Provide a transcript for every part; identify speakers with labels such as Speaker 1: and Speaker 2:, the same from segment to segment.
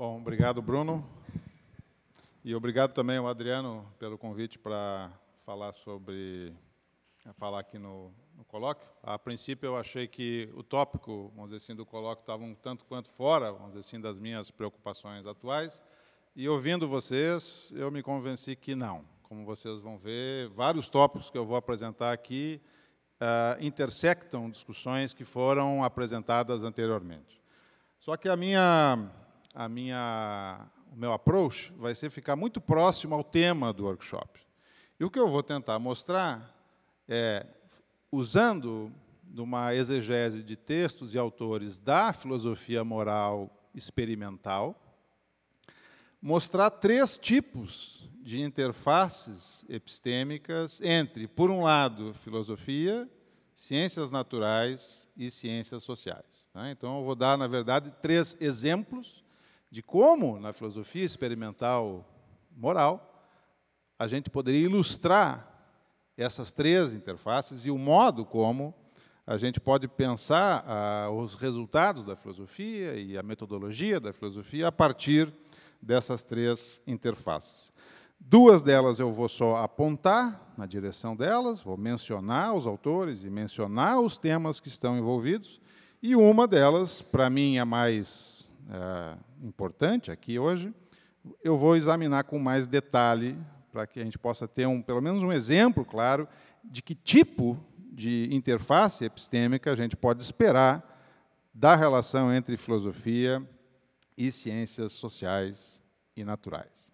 Speaker 1: Bom, obrigado, Bruno. E obrigado também ao Adriano pelo convite para falar sobre eh, falar aqui no, no, colóquio. A princípio eu achei que o tópico, vamos dizer assim, do colóquio estava um tanto quanto fora, vamos dizer assim, das minhas preocupações atuais. E ouvindo vocês, eu me convenci que não. Como vocês vão ver, vários tópicos que eu vou apresentar aqui uh, intersectam discussões que foram apresentadas anteriormente. Só que a minha a minha, o meu approach vai ser ficar muito próximo ao tema do workshop. E o que eu vou tentar mostrar é, usando de uma exegese de textos e autores da filosofia moral experimental, mostrar três tipos de interfaces epistêmicas entre, por um lado, filosofia, ciências naturais e ciências sociais. Tá? Então, eu vou dar, na verdade, três exemplos de como, na filosofia experimental moral, a gente poderia ilustrar essas três interfaces e o modo como a gente pode pensar ah, os resultados da filosofia e a metodologia da filosofia a partir dessas três interfaces. Duas delas eu vou só apontar na direção delas, vou mencionar os autores e mencionar os temas que estão envolvidos, e uma delas, para mim, é mais é, importante aqui hoje, eu vou examinar com mais detalhe para que a gente possa ter um, pelo menos um exemplo claro de que tipo de interface epistêmica a gente pode esperar da relação entre filosofia e ciências sociais e naturais.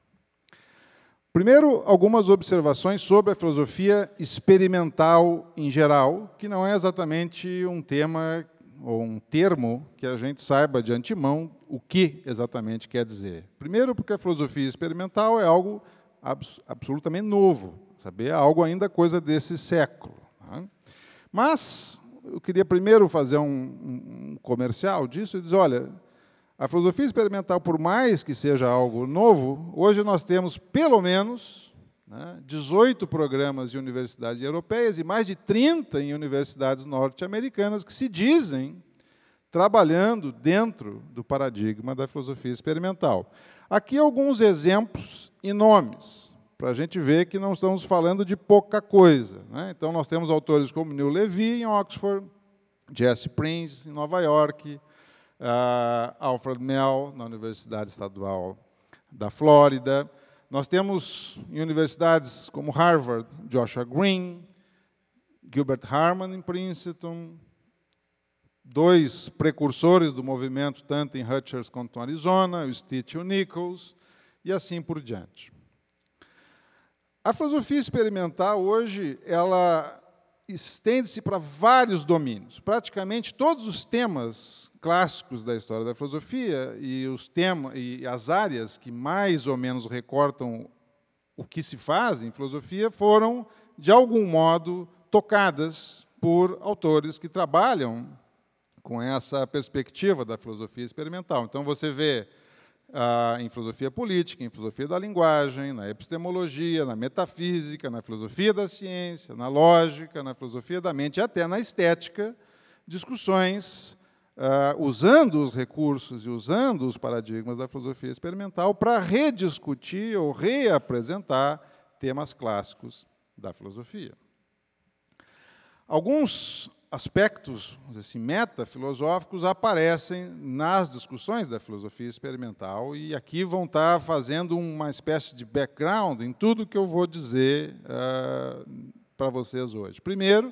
Speaker 1: Primeiro, algumas observações sobre a filosofia experimental em geral, que não é exatamente um tema ou um termo que a gente saiba de antemão o que exatamente quer dizer. Primeiro, porque a filosofia experimental é algo abs absolutamente novo, saber é algo ainda coisa desse século. Tá? Mas eu queria primeiro fazer um, um comercial disso e dizer, olha, a filosofia experimental, por mais que seja algo novo, hoje nós temos pelo menos né, 18 programas de universidades europeias e mais de 30 em universidades norte-americanas que se dizem trabalhando dentro do paradigma da filosofia experimental. Aqui alguns exemplos e nomes, para a gente ver que não estamos falando de pouca coisa. Né? Então, nós temos autores como Neil Levy, em Oxford, Jesse Prince, em Nova York, uh, Alfred Mell, na Universidade Estadual da Flórida, nós temos em universidades como Harvard, Joshua Green, Gilbert Harman em Princeton, dois precursores do movimento, tanto em Hutchers quanto em Arizona, o Stitch e o Nichols, e assim por diante. A filosofia experimental hoje, ela estende-se para vários domínios. Praticamente todos os temas clássicos da história da filosofia e os temas e as áreas que mais ou menos recortam o que se faz em filosofia foram de algum modo tocadas por autores que trabalham com essa perspectiva da filosofia experimental. Então você vê ah, em filosofia política, em filosofia da linguagem, na epistemologia, na metafísica, na filosofia da ciência, na lógica, na filosofia da mente, até na estética, discussões ah, usando os recursos e usando os paradigmas da filosofia experimental para rediscutir ou reapresentar temas clássicos da filosofia. Alguns aspectos, assim, metafilosóficos aparecem nas discussões da filosofia experimental e aqui vão estar fazendo uma espécie de background em tudo que eu vou dizer uh, ah, para vocês hoje. Primeiro,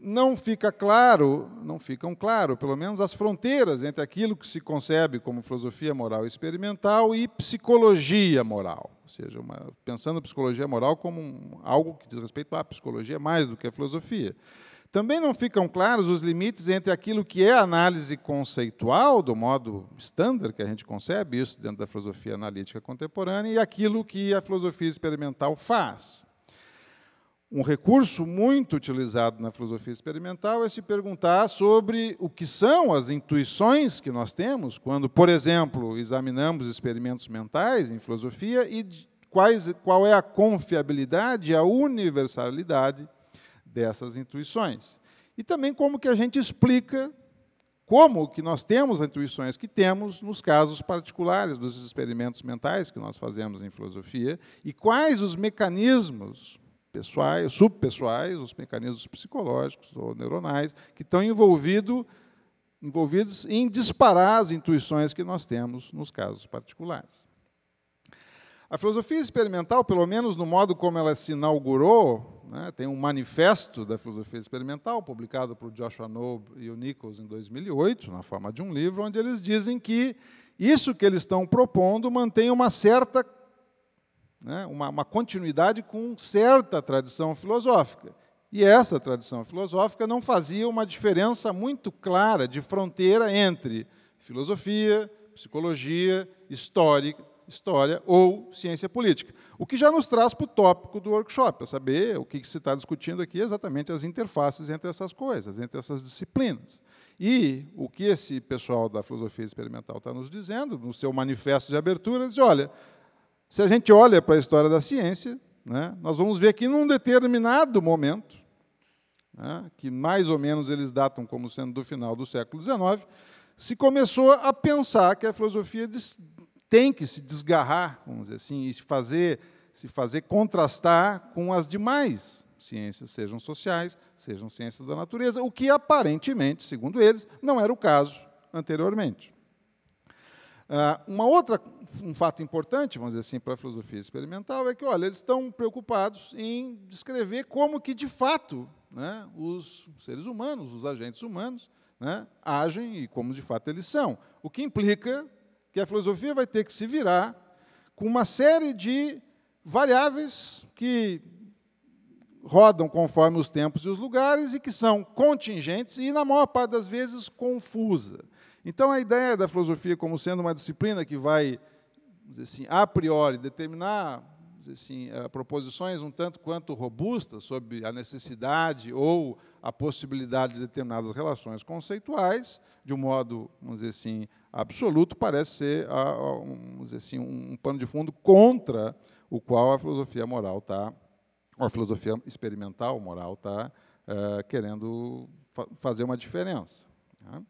Speaker 1: não fica claro, não ficam claro, pelo menos as fronteiras entre aquilo que se concebe como filosofia moral experimental e psicologia moral, ou seja, uma, pensando psicologia moral como um, algo que diz respeito à psicologia mais do que à filosofia. Também não ficam claros os limites entre aquilo que é análise conceitual, do modo estándar que a gente concebe isso dentro da filosofia analítica contemporânea, e aquilo que a filosofia experimental faz. Um recurso muito utilizado na filosofia experimental é se perguntar sobre o que são as intuições que nós temos quando, por exemplo, examinamos experimentos mentais em filosofia e quais, qual é a confiabilidade, a universalidade dessas intuições. E também como que a gente explica como que nós temos as intuições que temos nos casos particulares dos experimentos mentais que nós fazemos em filosofia e quais os mecanismos pessoais, subpessoais, os mecanismos psicológicos ou neuronais que estão envolvido, envolvidos em disparar as intuições que nós temos nos casos particulares. A filosofia experimental, pelo menos no modo como ela se inaugurou, né, tem um manifesto da filosofia experimental, publicado por Joshua Nob e o Nichols em 2008, na forma de um livro, onde eles dizem que isso que eles estão propondo mantém uma certa né, uma, uma continuidade com certa tradição filosófica. E essa tradição filosófica não fazia uma diferença muito clara de fronteira entre filosofia, psicologia, história história ou ciência política. O que já nos traz para o tópico do workshop, a é saber o que se está discutindo aqui exatamente as interfaces entre essas coisas, entre essas disciplinas. E o que esse pessoal da filosofia experimental está nos dizendo, no seu manifesto de abertura, diz: olha, se a gente olha para a história da ciência, né, nós vamos ver que num determinado momento, né, que mais ou menos eles datam como sendo do final do século XIX, se começou a pensar que a filosofia tem que se desgarrar, vamos dizer assim, e se fazer, se fazer contrastar com as demais ciências, sejam sociais, sejam ciências da natureza, o que aparentemente, segundo eles, não era o caso anteriormente. Ah, uma outra, um fato importante, vamos dizer assim, para a filosofia experimental é que, olha, eles estão preocupados em descrever como que, de fato, né, os seres humanos, os agentes humanos, né, agem e como, de fato, eles são. O que implica que a filosofia vai ter que se virar com uma série de variáveis que rodam conforme os tempos e os lugares e que são contingentes e, na maior parte das vezes, confusa. Então, a ideia da filosofia como sendo uma disciplina que vai, assim, a priori, determinar assim, eh, proposições um tanto quanto robustas sobre a necessidade ou a possibilidade de determinadas relações conceituais, de um modo, vamos dizer assim, absoluto parece ser um, assim, um pano de fundo contra o qual a filosofia moral está, a filosofia experimental moral está eh, querendo fa fazer uma diferença. Né?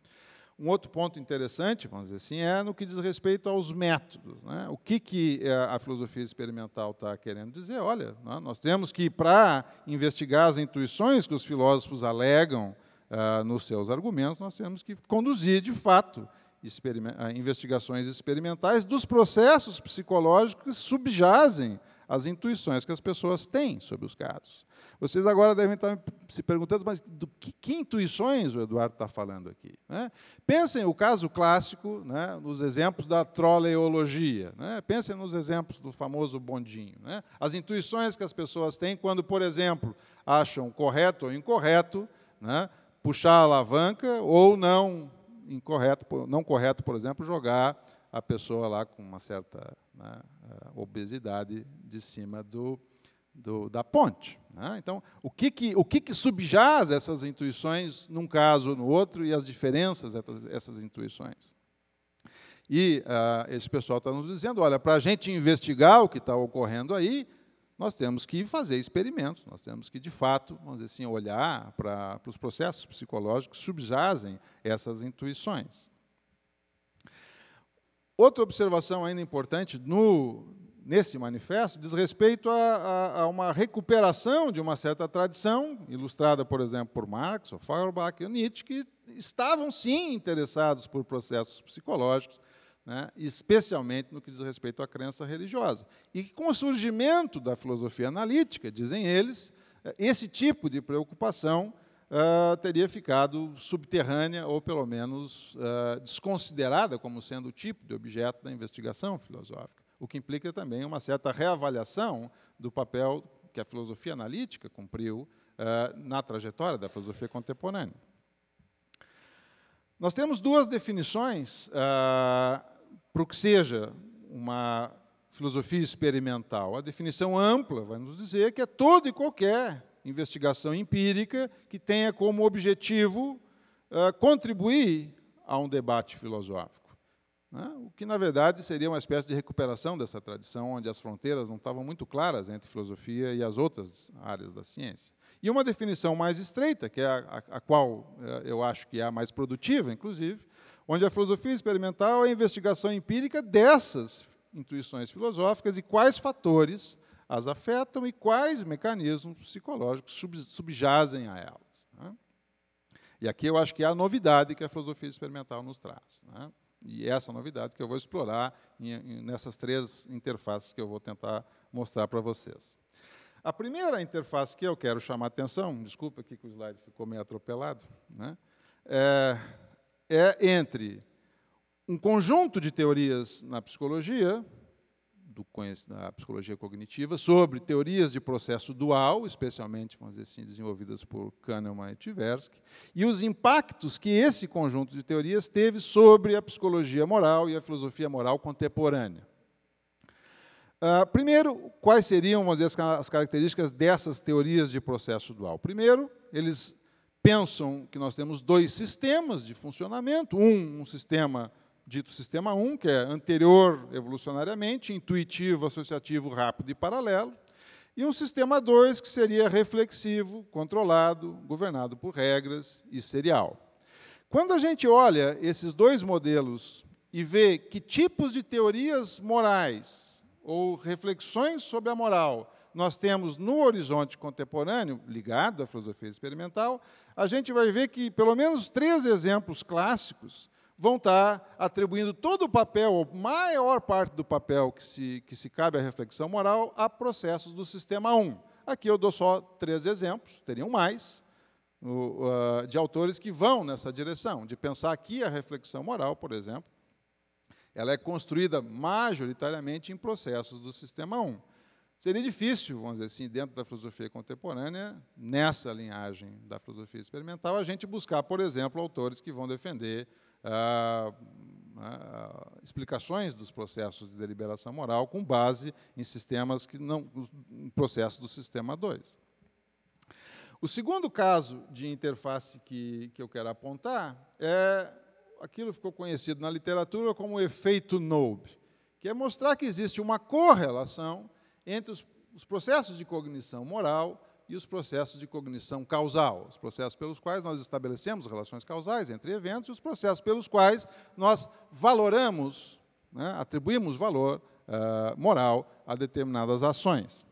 Speaker 1: Um outro ponto interessante, vamos dizer assim, é no que diz respeito aos métodos. Né? O que, que eh, a filosofia experimental está querendo dizer? Olha, né, nós temos que, para investigar as intuições que os filósofos alegam uh, nos seus argumentos, nós temos que conduzir, de fato, ah, investigações experimentais dos processos psicológicos que subjazem às intuições que as pessoas têm sobre os casos. Vocês agora devem estar se perguntando, mas do que, que intuições o Eduardo está falando aqui? Né? Pensem o caso clássico, né, nos exemplos da troleologia. Né? Pensem nos exemplos do famoso bondinho. Né? As intuições que as pessoas têm quando, por exemplo, acham correto ou incorreto né, puxar a alavanca ou não incorreto, não correto, por exemplo, jogar a pessoa lá com uma certa né, eh, obesidade de cima do, do da ponte. Né? Então, o que que, o que que subjaz essas intuições num caso ou no outro e as diferenças dessas essas intuições? E ah, esse pessoal está nos dizendo, olha, para a gente investigar o que está ocorrendo aí, nós temos que fazer experimentos, nós temos que, de fato, vamos dizer assim, olhar para, para os processos psicológicos que subjazem essas intuições. Outra observação ainda importante no, nesse manifesto diz respeito a, a, a, uma recuperação de uma certa tradição, ilustrada, por exemplo, por Marx, ou Feuerbach e Nietzsche, que estavam, sim, interessados por processos psicológicos né, especialmente no que diz respeito à crença religiosa. E que, com o surgimento da filosofia analítica, dizem eles, eh, esse tipo de preocupação uh, teria ficado subterrânea ou, pelo menos, uh, desconsiderada como sendo o tipo de objeto da investigação filosófica, o que implica também uma certa reavaliação do papel que a filosofia analítica cumpriu uh, na trajetória da filosofia contemporânea. Nós temos duas definições para o que seja uma filosofia experimental. A definição ampla vai nos dizer que é toda e qualquer investigação empírica que tenha como objetivo uh, contribuir a um debate filosófico. Né? O que, na verdade, seria uma espécie de recuperação dessa tradição, onde as fronteiras não estavam muito claras entre filosofia e as outras áreas da ciência. E uma definição mais estreita, que é a, a, a qual eh, eu acho que é a mais produtiva, inclusive, onde a filosofia experimental é a investigação empírica dessas intuições filosóficas e quais fatores as afetam e quais mecanismos psicológicos subjazem a elas. Né? E aqui eu acho que é a novidade que a filosofia experimental nos traz. Né? E é essa novidade que eu vou explorar em, em, nessas três interfaces que eu vou tentar mostrar para vocês. A primeira interface que eu quero chamar a atenção, desculpa aqui que o slide ficou meio atropelado, né? é, é entre um conjunto de teorias na psicologia, do, da psicologia cognitiva, sobre teorias de processo dual, especialmente, vamos dizer assim, desenvolvidas por Kahneman e Tversky, e os impactos que esse conjunto de teorias teve sobre a psicologia moral e a filosofia moral contemporânea. Uh, primeiro, quais seriam vamos dizer, as características dessas teorias de processo dual? Primeiro, eles pensam que nós temos dois sistemas de funcionamento. Um, um sistema dito sistema 1, um, que é anterior evolucionariamente, intuitivo, associativo, rápido e paralelo. E um sistema 2, que seria reflexivo, controlado, governado por regras e serial. Quando a gente olha esses dois modelos e vê que tipos de teorias morais ou reflexões sobre a moral nós temos no horizonte contemporâneo, ligado à filosofia experimental, a gente vai ver que pelo menos três exemplos clássicos vão estar atribuindo todo o papel, ou maior parte do papel que se, que se cabe à reflexão moral, a processos do sistema 1. Aqui eu dou só três exemplos, teriam mais, ah, de autores que vão nessa direção, de pensar que a reflexão moral, por exemplo, ela é construída majoritariamente em processos do sistema 1. Seria difícil, vamos dizer assim, dentro da filosofia contemporânea, nessa linhagem da filosofia experimental, a gente buscar, por exemplo, autores que vão defender ah, ah, explicações dos processos de deliberação moral com base em sistemas que não. processos do sistema 2. O segundo caso de interface que, que eu quero apontar é aquilo ficou conhecido na literatura como o efeito Knobe, que é mostrar que existe uma correlação entre os, os processos de cognição moral e os processos de cognição causal, os processos pelos quais nós estabelecemos relações causais entre eventos e os processos pelos quais nós valoramos, né, atribuímos valor uh, moral a determinadas ações.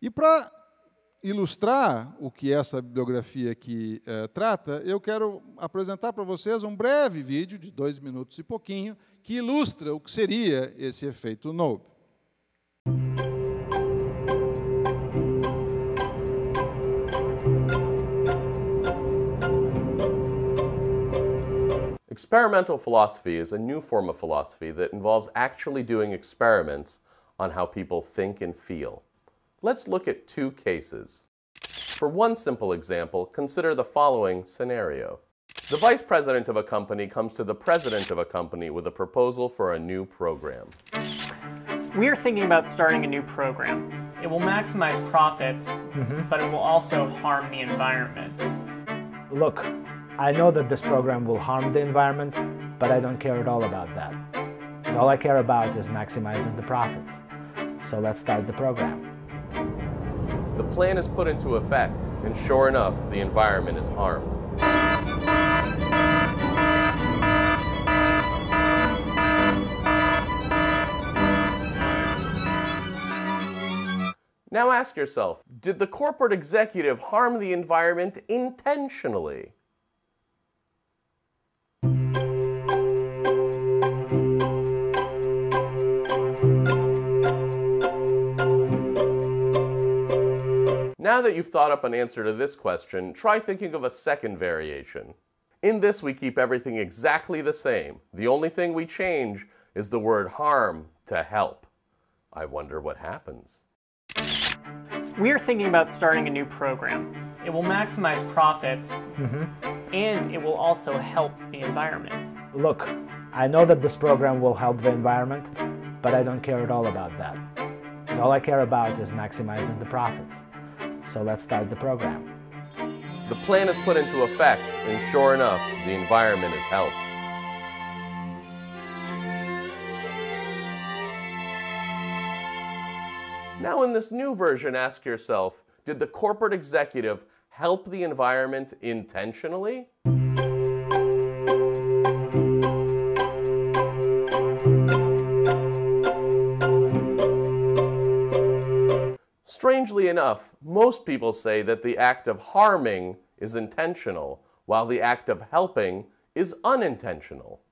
Speaker 1: E para ilustrar o que essa bibliografia aqui uh, trata, eu quero apresentar para vocês um breve vídeo de dois minutos e pouquinho que ilustra o que seria esse efeito Nobe.
Speaker 2: Experimental philosophy is a new form of philosophy that involves actually doing experiments on how people think and feel. Let's look at two cases. For one simple example, consider the following scenario. The vice president of a company comes to the president of a company with a proposal for a new program. We are thinking about starting a new program. It will maximize profits, mm -hmm. but it will also harm the environment. Look, I know that this program will harm the environment, but I don't care at all about that. all I care about is maximizing the profits. So let's start the program. The plan is put into effect, and sure enough, the environment is harmed. Now ask yourself, did the corporate executive harm the environment intentionally? Now that you've thought up an answer to this question, try thinking of a second variation. In this, we keep everything exactly the same. The only thing we change is the word harm to help. I wonder what happens. We're thinking about starting a new program. It will maximize profits, mm -hmm. and it will also help the environment. Look, I know that this program will help the environment, but I don't care at all about that. All I care about is maximizing the profits. So let's start the program. The plan is put into effect, and sure enough, the environment is helped. Now, in this new version, ask yourself did the corporate executive help the environment intentionally? Strangely enough, most people say that the act of harming is intentional, while the act of helping is unintentional.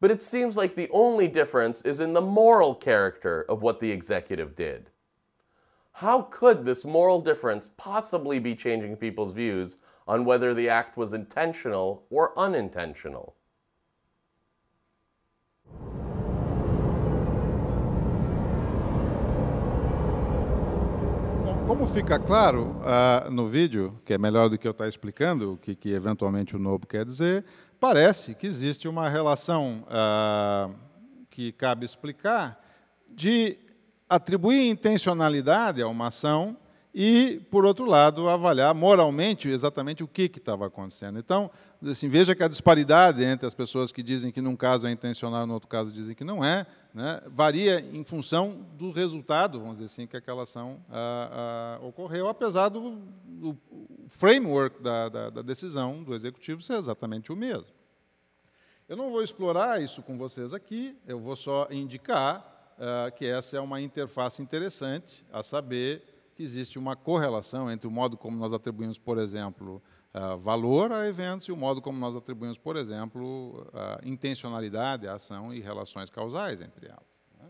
Speaker 2: But it seems like the only difference is in the moral character of what the executive did. How could this moral difference possibly be changing people's views on whether the act was intentional or unintentional?
Speaker 1: Como fica claro uh, no vídeo, que é melhor do que eu estar tá explicando o que, que, eventualmente o novo quer dizer, parece que existe uma relação uh, que cabe explicar de atribuir intencionalidade a uma ação e, por outro lado, avaliar moralmente exatamente o que estava acontecendo. Então, assim, veja que a disparidade entre as pessoas que dizem que num caso é intencional e no outro caso dizem que não é, né, varia em função do resultado, vamos dizer assim, que aquela ação ah, ah, ocorreu, apesar do, do framework da, da, da decisão do executivo ser exatamente o mesmo. Eu não vou explorar isso com vocês aqui, eu vou só indicar ah, que essa é uma interface interessante a saber que existe uma correlação entre o modo como nós atribuímos, por exemplo, eh, valor a eventos e o modo como nós atribuímos, por exemplo, a intencionalidade à ação e relações causais entre elas. Né?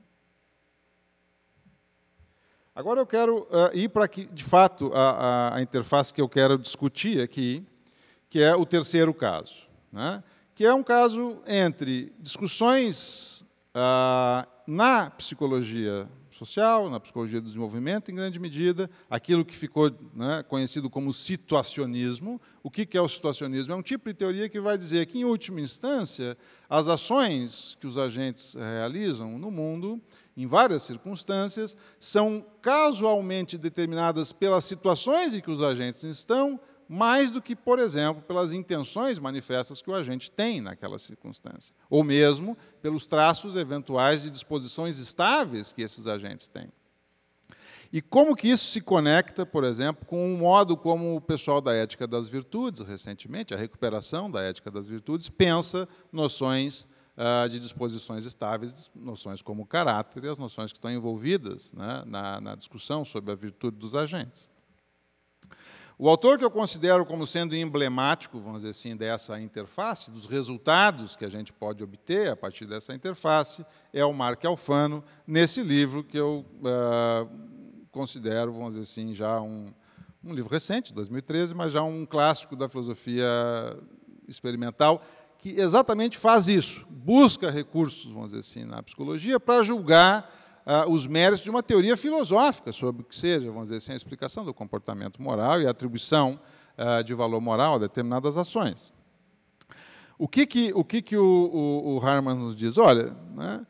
Speaker 1: Agora eu quero uh, ir para que, de fato, a, a, a, interface que eu quero discutir aqui, que é o terceiro caso, né? que é um caso entre discussões uh, na psicologia social, na psicologia do desenvolvimento, em grande medida, aquilo que ficou né, conhecido como situacionismo. O que é o situacionismo? É um tipo de teoria que vai dizer que, em última instância, as ações que os agentes eh, realizam no mundo, em várias circunstâncias, são casualmente determinadas pelas situações em que os agentes estão, mais do que, por exemplo, pelas intenções manifestas que o agente tem naquela circunstância, ou mesmo pelos traços eventuais de disposições estáveis que esses agentes têm. E como que isso se conecta, por exemplo, com o modo como o pessoal da ética das virtudes, recentemente, a recuperação da ética das virtudes, pensa noções uh, de disposições estáveis, noções como o caráter e as noções que estão envolvidas né, na, na discussão sobre a virtude dos agentes. O autor que eu considero como sendo emblemático, vamos dizer assim, dessa interface, dos resultados que a gente pode obter a partir dessa interface, é o Mark Alfano, nesse livro que eu uh, considero, vamos dizer assim, já um, um livro recente, 2013, mas já um clássico da filosofia experimental, que exatamente faz isso, busca recursos, vamos dizer assim, na psicologia para julgar ah, os méritos de uma teoria filosófica sobre o que seja, vamos dizer assim, a explicação do comportamento moral e a atribuição ah, de valor moral a determinadas ações. O que que o, que que o, o, o Harman nos diz? Olha, né,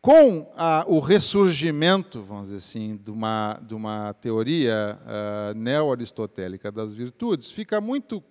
Speaker 1: com a, o ressurgimento, vamos dizer assim, de uma, de uma teoria uh, neo-aristotélica das virtudes, fica muito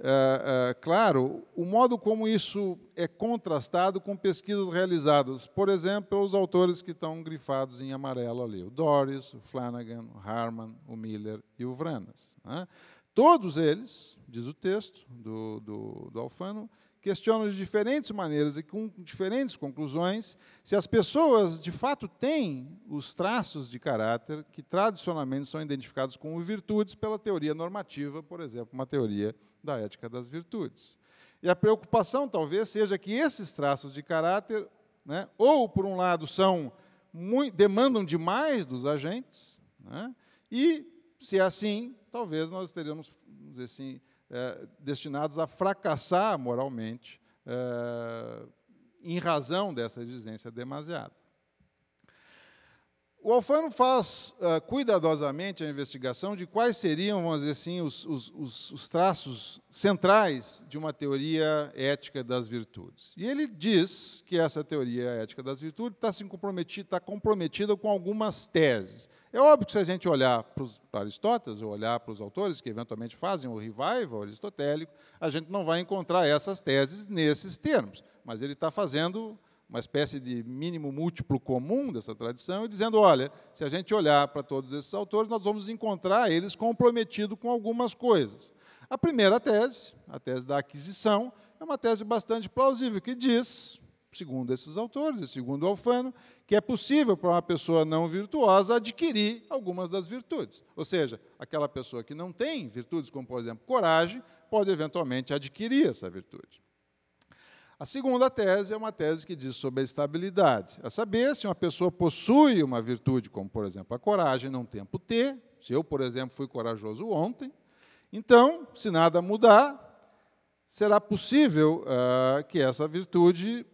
Speaker 1: Uh, claro, o modo como isso é contrastado com pesquisas realizadas, por exemplo, os autores que estão grifados em amarelo ali, o Doris, o Flanagan, o Harman, o Miller e o Vranas. Né? Todos eles, diz o texto do, do, do Alfano, questionam de diferentes maneiras e com diferentes conclusões se as pessoas de fato têm os traços de caráter que tradicionalmente são identificados como virtudes pela teoria normativa, por exemplo, uma teoria da ética das virtudes. E a preocupação talvez seja que esses traços de caráter, né, ou por um lado são muito, demandam demais dos agentes, né, e se é assim, talvez nós teremos, vamos dizer assim, é, destinados a fracassar moralmente é, em razão dessa exigência demasiada. O Alfano faz uh, cuidadosamente a investigação de quais seriam, vamos dizer assim, os, os, os, traços centrais de uma teoria ética das virtudes. E ele diz que essa teoria ética das virtudes está, se comprometida, comprometida com algumas teses. É óbvio que se a gente olhar para Aristóteles, ou olhar para os autores que eventualmente fazem o revival aristotélico, a gente não vai encontrar essas teses nesses termos, mas ele está fazendo uma espécie de mínimo múltiplo comum dessa tradição, e dizendo: olha, se a gente olhar para todos esses autores, nós vamos encontrar eles comprometidos com algumas coisas. A primeira tese, a tese da aquisição, é uma tese bastante plausível, que diz, segundo esses autores e segundo Alfano, que é possível para uma pessoa não virtuosa adquirir algumas das virtudes. Ou seja, aquela pessoa que não tem virtudes, como, por exemplo, coragem, pode eventualmente adquirir essa virtude. A segunda tese é uma tese que diz sobre a estabilidade, a saber se uma pessoa possui uma virtude, como, por exemplo, a coragem num tempo T, se eu, por exemplo, fui corajoso ontem, então, se nada mudar, será possível uh, que essa virtude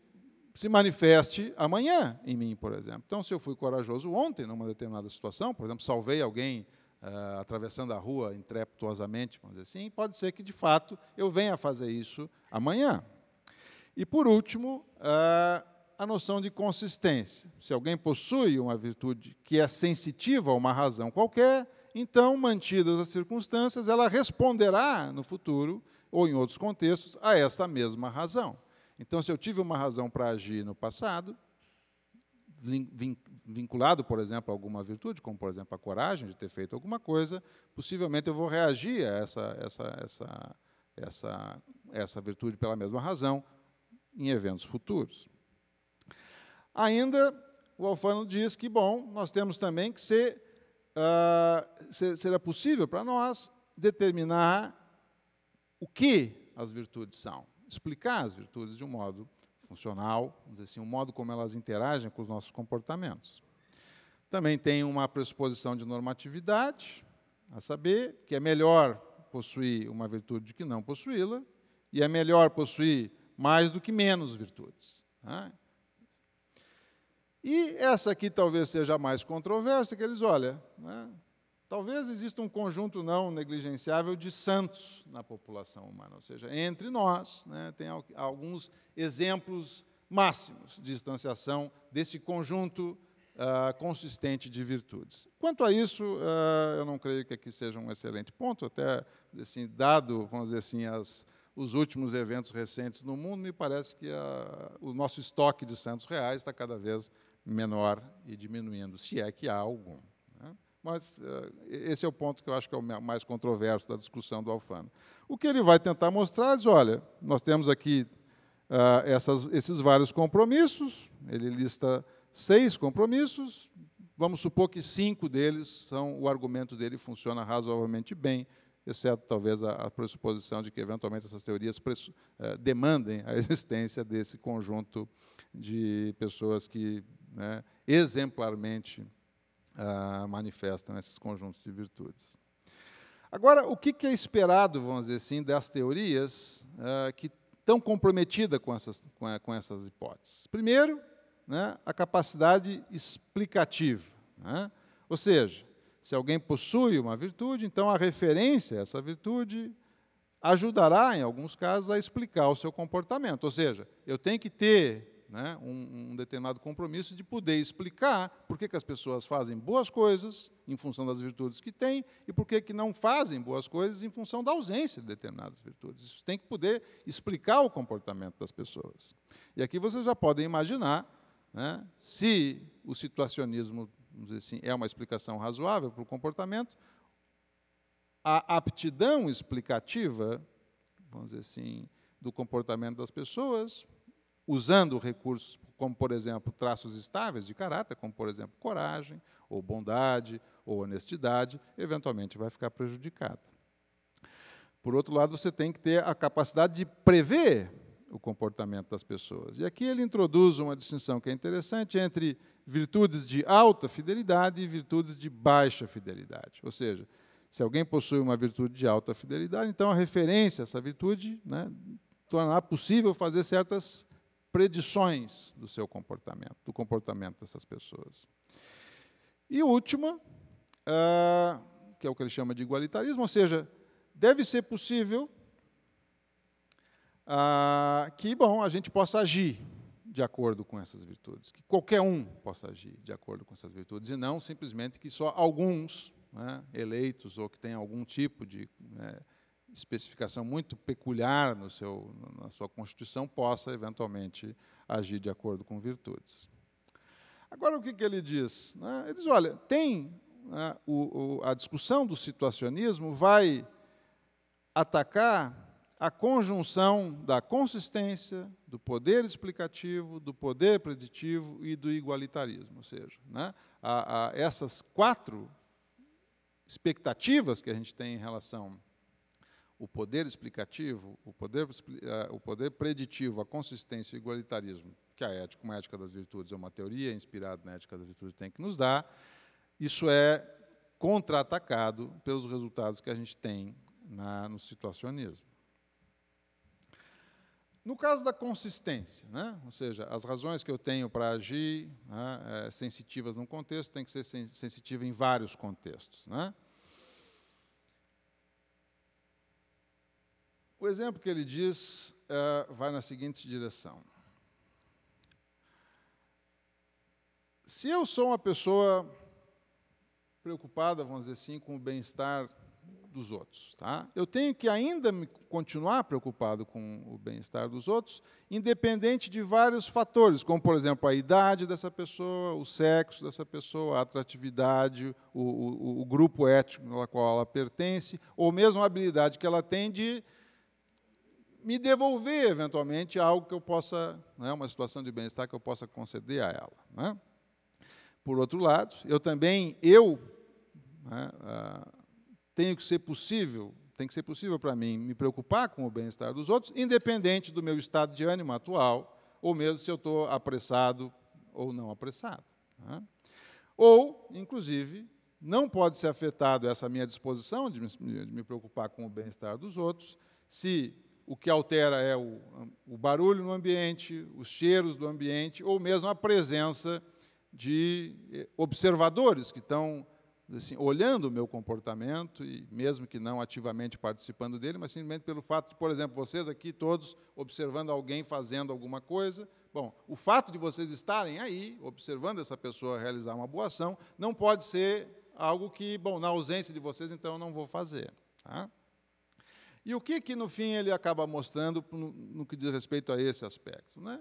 Speaker 1: se manifeste amanhã em mim, por exemplo. Então, se eu fui corajoso ontem, numa determinada situação, por exemplo, salvei alguém uh, atravessando a rua intrepidosamente, vamos dizer assim, pode ser que, de fato, eu venha a fazer isso amanhã. E, por último, é, a noção de consistência. Se alguém possui uma virtude que é sensitiva a uma razão qualquer, então, mantidas as circunstâncias, ela responderá no futuro ou em outros contextos a esta mesma razão. Então, se eu tive uma razão para agir no passado, vinculado, por exemplo, a alguma virtude, como, por exemplo, a coragem de ter feito alguma coisa, possivelmente eu vou reagir a essa, essa, essa, essa, essa virtude pela mesma razão em eventos futuros. Ainda, o Alfano diz que, bom, nós temos também que ser, uh, ser, será possível para nós determinar o que as virtudes são, explicar as virtudes de um modo funcional, vamos dizer assim, o um modo como elas interagem com os nossos comportamentos. Também tem uma pressuposição de normatividade, a saber, que é melhor possuir uma virtude do que não possuí-la, e é melhor possuir mais do que menos virtudes. Né? E essa aqui talvez seja a mais controversa, que eles, olha, né, talvez exista um conjunto não negligenciável de santos na população humana, ou seja, entre nós, né, tem alguns exemplos máximos de distanciação desse conjunto uh, consistente de virtudes. Quanto a isso, uh, eu não creio que aqui seja um excelente ponto, até assim, dado, vamos dizer assim, as os últimos eventos recentes no mundo, me parece que a, o nosso estoque de santos reais está cada vez menor e diminuindo, se é que há algum. Né? Mas eh, esse é o ponto que eu acho que é o mais controverso da discussão do Alfano. O que ele vai tentar mostrar é diz: olha, nós temos aqui uh, essas, esses vários compromissos, ele lista seis compromissos, vamos supor que cinco deles são o argumento dele funciona razoavelmente bem, exceto talvez a, a pressuposição de que eventualmente essas teorias eh, demandem a existência desse conjunto de pessoas que né, exemplarmente ah, manifestam esses conjuntos de virtudes. Agora, o que, que é esperado, vamos dizer assim, das teorias ah, que estão comprometidas com essas, com, com essas hipóteses? Primeiro, né, a capacidade explicativa. Né? Ou seja, se alguém possui uma virtude, então a referência a essa virtude ajudará, em alguns casos, a explicar o seu comportamento. Ou seja, eu tenho que ter né, um, um, determinado compromisso de poder explicar por que, que as pessoas fazem boas coisas em função das virtudes que têm e por que, que não fazem boas coisas em função da ausência de determinadas virtudes. Isso tem que poder explicar o comportamento das pessoas. E aqui vocês já podem imaginar né, se o situacionismo vamos dizer assim, é uma explicação razoável para o comportamento, a aptidão explicativa, vamos dizer assim, do comportamento das pessoas, usando recursos como, por exemplo, traços estáveis de caráter, como, por exemplo, coragem, ou bondade, ou honestidade, eventualmente vai ficar prejudicada. Por outro lado, você tem que ter a capacidade de prever o comportamento das pessoas. E aqui ele introduz uma distinção que é interessante entre virtudes de alta fidelidade e virtudes de baixa fidelidade. Ou seja, se alguém possui uma virtude de alta fidelidade, então a referência a essa virtude né, tornará possível fazer certas predições do seu comportamento, do comportamento dessas pessoas. E última, uh, que é o que ele chama de igualitarismo, ou seja, deve ser possível uh, que, bom, a gente possa agir de acordo com essas virtudes, que qualquer um possa agir de acordo com essas virtudes, e não simplesmente que só alguns né, eleitos ou que têm algum tipo de né, especificação muito peculiar no seu, na sua constituição possa eventualmente agir de acordo com virtudes. Agora o que, que ele diz? Né, ele diz, olha, tem a, né, o, a discussão do situacionismo vai atacar a conjunção da consistência, do poder explicativo, do poder preditivo e do igualitarismo. Ou seja, né, a, a essas quatro expectativas que a gente tem em relação o poder explicativo, o poder, eh, o poder preditivo, a consistência e o igualitarismo, que a ética, uma ética das virtudes é uma teoria inspirada na ética das virtudes tem que nos dar, isso é contra-atacado pelos resultados que a gente tem na, no situacionismo. No caso da consistência, né? ou seja, as razões que eu tenho para agir, né, é, sensitivas num contexto, têm que ser sen em vários contextos. Né? O exemplo que ele diz é, vai na seguinte direção. Se eu sou uma pessoa preocupada, vamos dizer assim, com o bem-estar dos outros. Tá? Eu tenho que ainda continuar preocupado com o bem-estar dos outros, independente de vários fatores, como, por exemplo, a idade dessa pessoa, o sexo dessa pessoa, a atratividade, o, o, o grupo étnico ao qual ela pertence, ou mesmo a habilidade que ela tem de me devolver, eventualmente, algo que eu possa, né, uma situação de bem-estar que eu possa conceder a ela. Né? Por outro lado, eu também, eu, né, ah, tenho que ser possível, tem que ser possível para mim me preocupar com o bem-estar dos outros, independente do meu estado de ânimo atual, ou mesmo se eu estou apressado ou não apressado. Né? Ou, inclusive, não pode ser afetado essa minha disposição de me, de me preocupar com o bem-estar dos outros, se o que altera é o, o, barulho no ambiente, os cheiros do ambiente, ou mesmo a presença de eh, observadores que estão assim, olhando o meu comportamento, e mesmo que não ativamente participando dele, mas simplesmente pelo fato de, por exemplo, vocês aqui todos observando alguém fazendo alguma coisa. Bom, o fato de vocês estarem aí, observando essa pessoa realizar uma boa ação, não pode ser algo que, bom, na ausência de vocês, então eu não vou fazer. Tá? E o que, que no fim ele acaba mostrando no, no que diz respeito a esse aspecto? Né?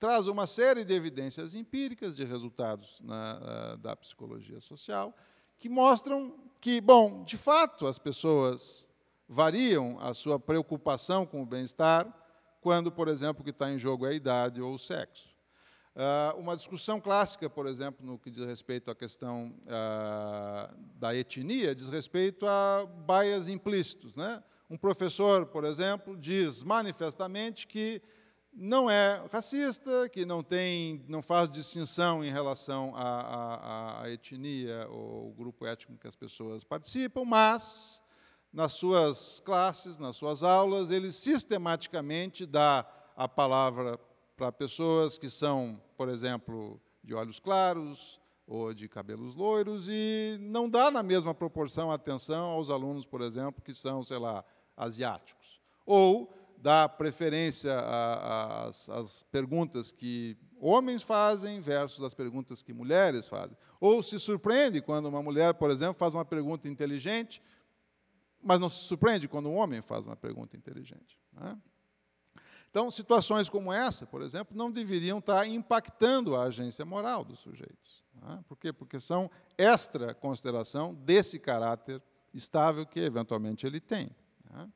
Speaker 1: traz uma série de evidências empíricas, de resultados na, ah, da psicologia social, que mostram que, bom, de fato, as pessoas variam a sua preocupação com o bem-estar quando, por exemplo, o que está em jogo é a idade ou o sexo. Ah, uma discussão clássica, por exemplo, no que diz respeito à questão ah, da etnia, diz respeito a baias implícitos. Né? Um professor, por exemplo, diz manifestamente que não é racista, que não tem, não faz distinção em relação à, à, à etnia ou grupo étnico que as pessoas participam, mas nas suas classes, nas suas aulas, ele sistematicamente dá a palavra para pessoas que são, por exemplo, de olhos claros ou de cabelos loiros e não dá na mesma proporção atenção aos alunos, por exemplo, que são, sei lá, asiáticos. Ou dá preferência às perguntas que homens fazem versus as perguntas que mulheres fazem. Ou se surpreende quando uma mulher, por exemplo, faz uma pergunta inteligente, mas não se surpreende quando um homem faz uma pergunta inteligente. Né? Então, situações como essa, por exemplo, não deveriam estar impactando a agência moral dos sujeitos. Né? Por quê? Porque são extra consideração desse caráter estável que, eventualmente, ele tem. Né?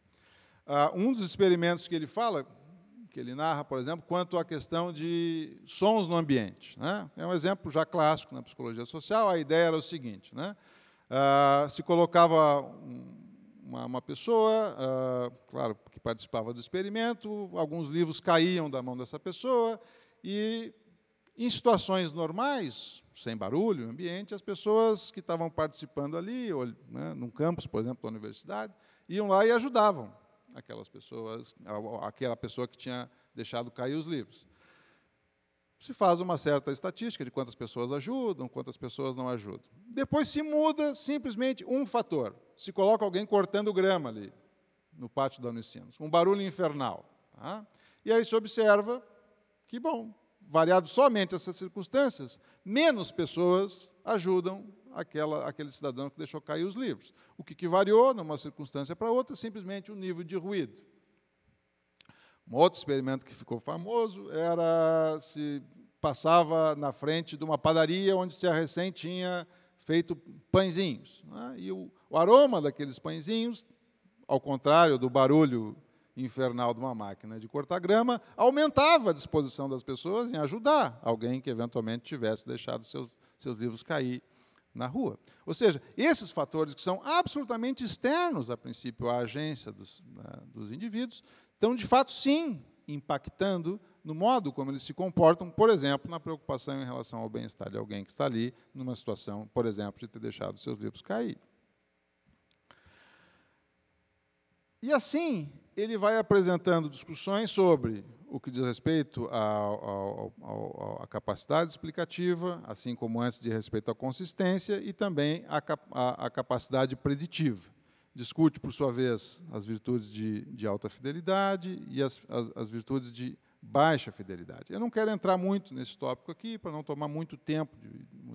Speaker 1: Uh, um dos experimentos que ele fala, que ele narra, por exemplo, quanto à questão de sons no ambiente. Né? É um exemplo já clássico na psicologia social. A ideia era o seguinte: né? uh, se colocava um, uma, uma, pessoa, uh, claro, que participava do experimento, alguns livros caíam da mão dessa pessoa, e em situações normais, sem barulho, ambiente, as pessoas que estavam participando ali, ou, né, num campus, por exemplo, da universidade, iam lá e ajudavam aquelas pessoas, aquela pessoa que tinha deixado cair os livros. Se faz uma certa estatística de quantas pessoas ajudam, quantas pessoas não ajudam. Depois se muda simplesmente um fator. Se coloca alguém cortando grama ali, no pátio da Unicinos, um barulho infernal. Tá? E aí se observa que, bom, variado somente essas circunstâncias, menos pessoas ajudam aquela, aquele cidadão que deixou cair os livros. O que, que variou, numa circunstância para outra, simplesmente o nível de ruído. Um outro experimento que ficou famoso era se passava na frente de uma padaria onde se a recém tinha feito pãezinhos. Né? E o, o aroma daqueles pãezinhos, ao contrário do barulho infernal de uma máquina de cortar grama, aumentava a disposição das pessoas em ajudar alguém que eventualmente tivesse deixado seus, seus livros cair na rua. Ou seja, esses fatores que são absolutamente externos, a princípio, à agência dos, na, dos indivíduos, estão, de fato, sim, impactando no modo como eles se comportam, por exemplo, na preocupação em relação ao bem-estar de alguém que está ali, numa situação, por exemplo, de ter deixado seus livros cair. E assim, ele vai apresentando discussões sobre o que diz respeito à capacidade explicativa, assim como antes de respeito à consistência, e também à capacidade preditiva. Discute, por sua vez, as virtudes de, de alta fidelidade e as, as, as virtudes de baixa fidelidade. Eu não quero entrar muito nesse tópico aqui, para não tomar muito tempo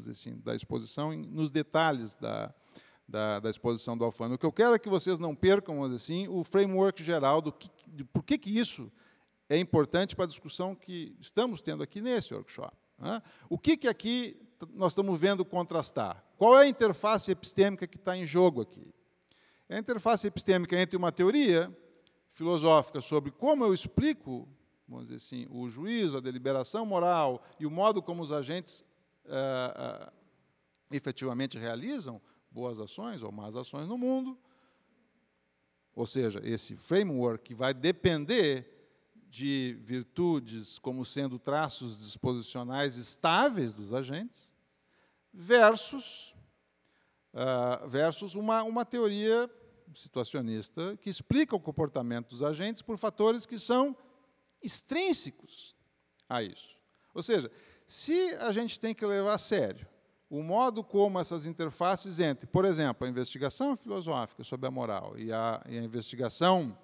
Speaker 1: de, assim, da exposição, nos detalhes da, da, da, exposição do Alfano. O que eu quero é que vocês não percam assim, o framework geral do, que, de, por que, que isso é importante para a discussão que estamos tendo aqui nesse workshop. Né? O que, que aqui nós estamos vendo contrastar? Qual é a interface epistêmica que está em jogo aqui? É a interface epistêmica entre uma teoria filosófica sobre como eu explico, vamos dizer assim, o juízo, a deliberação moral e o modo como os agentes eh, eh, efetivamente realizam boas ações ou más ações no mundo. Ou seja, esse framework vai depender de virtudes como sendo traços disposicionais estáveis dos agentes, versus, uh, versus uma, uma teoria situacionista que explica o comportamento dos agentes por fatores que são extrínsecos a isso. Ou seja, se a gente tem que levar a sério o modo como essas interfaces entre, por exemplo, a investigação filosófica sobre a moral e a, e a investigação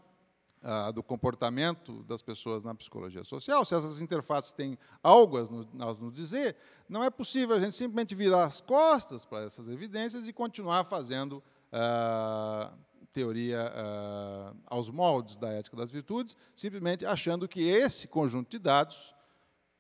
Speaker 1: ah, do comportamento das pessoas na psicologia social, se essas interfaces têm algo a nos dizer, não é possível a gente simplesmente virar as costas para essas evidências e continuar fazendo ah, teoria ah, aos moldes da ética das virtudes, simplesmente achando que esse conjunto de dados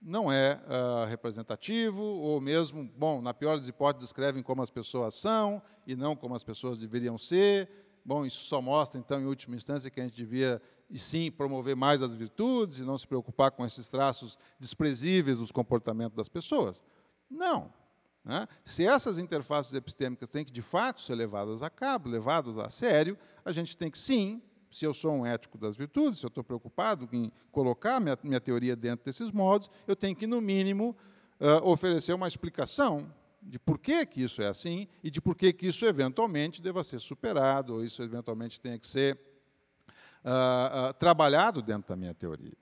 Speaker 1: não é uh, representativo, ou mesmo, bom, na pior das hipóteses, descrevem como as pessoas são e não como as pessoas deveriam ser, Bom, isso só mostra, então, em última instância, que a gente devia, e sim, promover mais as virtudes e não se preocupar com esses traços desprezíveis dos comportamentos das pessoas. Não. Né? Se essas interfaces epistêmicas têm que, de fato, ser levadas a cabo, levadas a sério, a gente tem que, sim, se eu sou um ético das virtudes, se eu estou preocupado em colocar minha, minha teoria dentro desses modos, eu tenho que, no mínimo, uh, oferecer uma explicação de por que, que isso é assim e de por que, que isso eventualmente deva ser superado, ou isso eventualmente tenha que ser uh, uh, trabalhado dentro da minha teoria.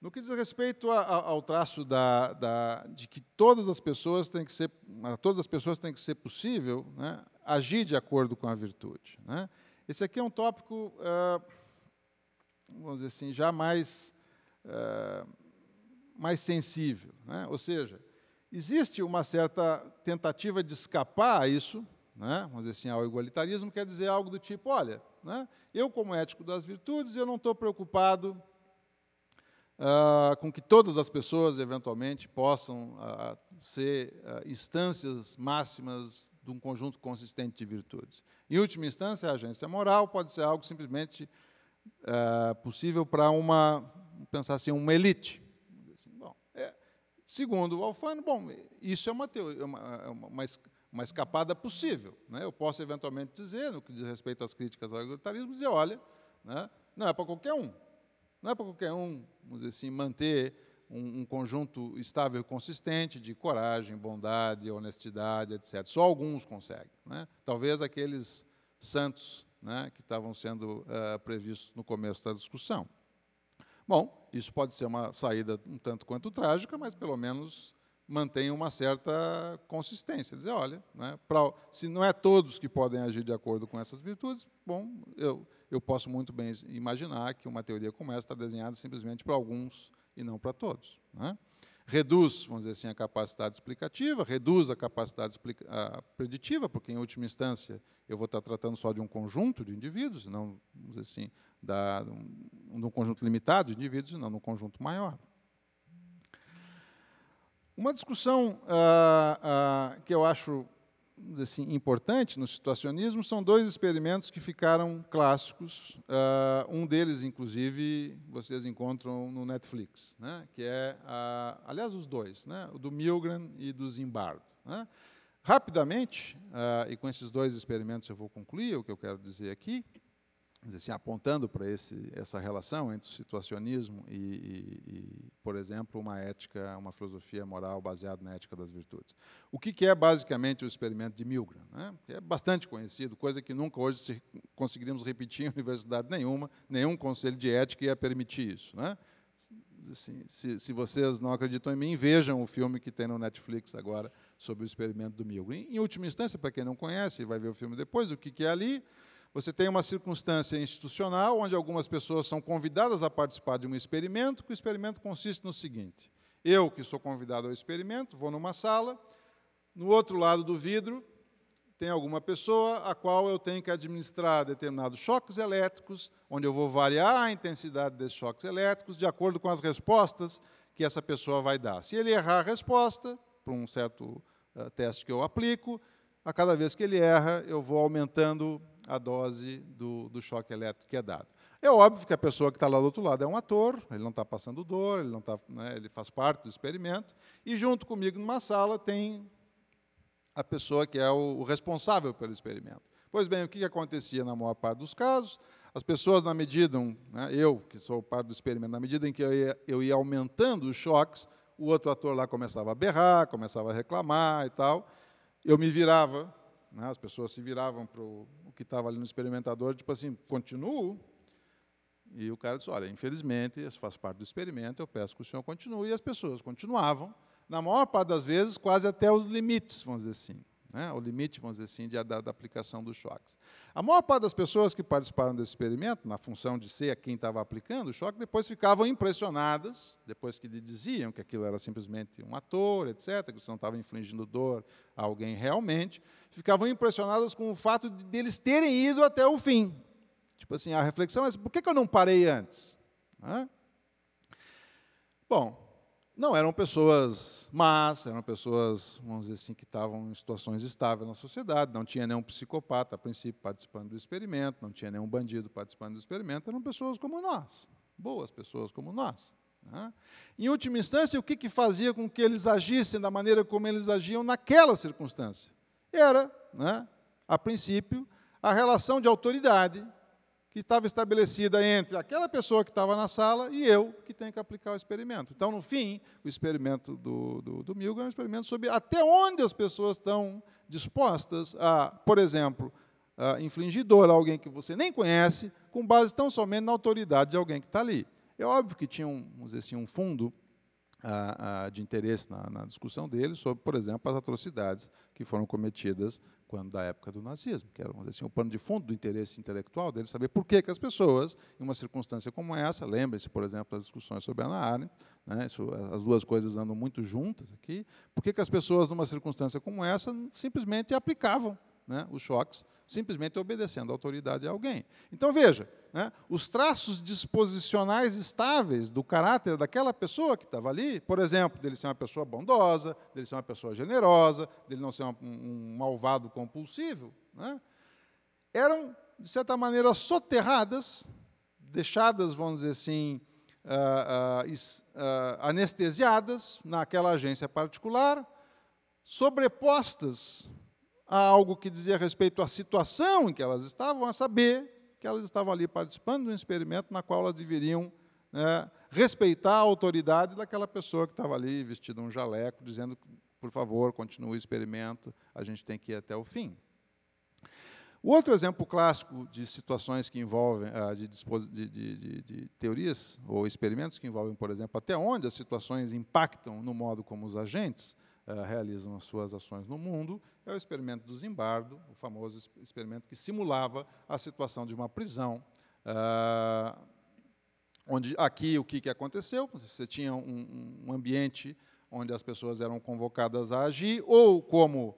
Speaker 1: No que diz respeito a, a, ao traço da, da, de que todas as pessoas têm que ser, a todas as pessoas tem que ser possível né, agir de acordo com a virtude. Né? Esse aqui é um tópico, uh, vamos dizer assim, já mais, uh, mais sensível. Né? Ou seja, Existe uma certa tentativa de escapar a isso, né? vamos dizer assim, ao igualitarismo, quer dizer algo do tipo, olha, né? eu como ético das virtudes, eu não estou preocupado Uh, com que todas as pessoas, eventualmente, possam uh, ser uh, instâncias máximas de um conjunto consistente de virtudes. Em última instância, a agência moral pode ser algo simplesmente possível para uma, pensar assim, uma elite. Segundo o Alfano, bom, isso é uma, teoria, é é uma, uma, uma escapada possível. Né? Eu posso eventualmente dizer, no que diz respeito às críticas ao autoritarismo, dizer, olha, né, não é para qualquer um. Não é para qualquer um, vamos dizer assim, manter um, um, conjunto estável e consistente de coragem, bondade, honestidade, etc. Só alguns conseguem. Né? Talvez aqueles santos né, que estavam sendo uh, previstos no começo da discussão. Bom, isso pode ser uma saída um tanto quanto trágica, mas pelo menos mantém uma certa consistência. Dizer, olha, né, pra, se não é todos que podem agir de acordo com essas virtudes, bom, eu, eu posso muito bem imaginar que uma teoria como essa está desenhada simplesmente para alguns e não para todos. Né? reduz, vamos dizer assim, a capacidade explicativa, reduz a capacidade a preditiva, porque, em última instância, eu vou estar tratando só de um conjunto de indivíduos, não, vamos dizer assim, da, um, de um conjunto limitado de indivíduos, e não de um conjunto maior. Uma discussão ah, ah, que eu acho assim, importante no situacionismo são dois experimentos que ficaram clássicos. Uh, um deles, inclusive, vocês encontram no Netflix, né? que é, a, aliás, os dois, né? o do Milgram e do Zimbardo. Né? Rapidamente, uh, e com esses dois experimentos eu vou concluir o que eu quero dizer aqui, assim, apontando para essa relação entre o situacionismo e, e, e, por exemplo, uma ética, uma filosofia moral baseada na ética das virtudes. O que, que é basicamente o experimento de Milgram? Né? É bastante conhecido, coisa que nunca hoje conseguiríamos repetir em universidade nenhuma, nenhum conselho de ética ia permitir isso. Né? Assim, se, se, vocês não acreditam em mim, vejam o filme que tem no Netflix agora sobre o experimento do Milgram. Em, em última instância, para quem não conhece, vai ver o filme depois, o que, que é ali? Você tem uma circunstância institucional onde algumas pessoas são convidadas a participar de um experimento, que o experimento consiste no seguinte: eu, que sou convidado ao experimento, vou numa sala, no outro lado do vidro tem alguma pessoa a qual eu tenho que administrar determinados choques elétricos, onde eu vou variar a intensidade desses choques elétricos de acordo com as respostas que essa pessoa vai dar. Se ele errar a resposta, para um certo uh, teste que eu aplico, a cada vez que ele erra, eu vou aumentando a dose do, do choque elétrico que é dado. É óbvio que a pessoa que está lá do outro lado é um ator, ele não está passando dor, ele, não tá, né, ele faz parte do experimento, e junto comigo numa sala tem a pessoa que é o, o responsável pelo experimento. Pois bem, o que acontecia na maior parte dos casos? As pessoas, na medida, né, eu que sou parte do experimento, na medida em que eu ia, eu ia aumentando os choques, o outro ator lá começava a berrar, começava a reclamar e tal. Eu me virava né? As pessoas se viravam para o que estava ali no experimentador, tipo assim, continuo? E o cara disse, olha, infelizmente, isso faz parte do experimento, eu peço que o senhor continue. E as pessoas continuavam, na maior parte das vezes, quase até os limites, vamos dizer assim né, o limite, vamos dizer assim, de, da, da, aplicação dos choques. A maior parte das pessoas que participaram desse experimento, na função de ser quem estava aplicando o choque, depois ficavam impressionadas, depois que lhe diziam que aquilo era simplesmente um ator, etc., que você não estava infligindo dor a alguém realmente, ficavam impressionadas com o fato de, deles terem ido até o fim. Tipo assim, a reflexão é: assim, por que, que eu não parei antes? Bom, não, eram pessoas más, eram pessoas, vamos dizer assim, que estavam em situações estáveis na sociedade, não tinha nenhum psicopata, a princípio, participando do experimento, não tinha nenhum bandido participando do experimento, eram pessoas como nós, boas pessoas como nós. Né? Em última instância, o que, que fazia com que eles agissem da maneira como eles agiam naquela circunstância? Era, né, a princípio, a relação de autoridade que estava estabelecida entre aquela pessoa que estava na sala e eu que tenho que aplicar o experimento. Então, no fim, o experimento do, do, do Milgram é um experimento sobre até onde as pessoas estão dispostas a, por exemplo, a infligir dor a alguém que você nem conhece, com base tão somente na autoridade de alguém que está ali. É óbvio que tinha um, vamos dizer assim, um fundo ah, ah, de interesse na, na discussão dele sobre, por exemplo, as atrocidades que foram cometidas quando da época do nazismo, que era vamos dizer assim, o pano de fundo do interesse intelectual dele saber por que, que as pessoas, em uma circunstância como essa, lembrem-se, por exemplo, das discussões sobre a Ana Arendt, né, isso, as duas coisas andam muito juntas aqui, por que, que as pessoas, numa circunstância como essa, simplesmente aplicavam né, os choques simplesmente obedecendo a autoridade a alguém. Então veja, né, os traços disposicionais estáveis do caráter daquela pessoa que estava ali, por exemplo, dele ser uma pessoa bondosa, dele ser uma pessoa generosa, dele não ser um, um malvado compulsivo, né, eram, de certa maneira, soterradas, deixadas, vamos dizer assim, Uh, uh, uh, anestesiadas naquela agência particular, sobrepostas a algo que dizia respeito à situação em que elas estavam, a saber que elas estavam ali participando de um experimento na qual elas deveriam né, respeitar a autoridade daquela pessoa que estava ali vestida um jaleco, dizendo, por favor, continue o experimento, a gente tem que ir até o fim. O outro exemplo clássico de situações que envolvem, ah, de, de, de, de, teorias ou experimentos que envolvem, por exemplo, até onde as situações impactam no modo como os agentes, eh, realizam as suas ações no mundo, é o experimento do Zimbardo, o famoso experimento que simulava a situação de uma prisão. Uh, onde aqui o que, que aconteceu? Você tinha um, um ambiente onde as pessoas eram convocadas a agir, ou como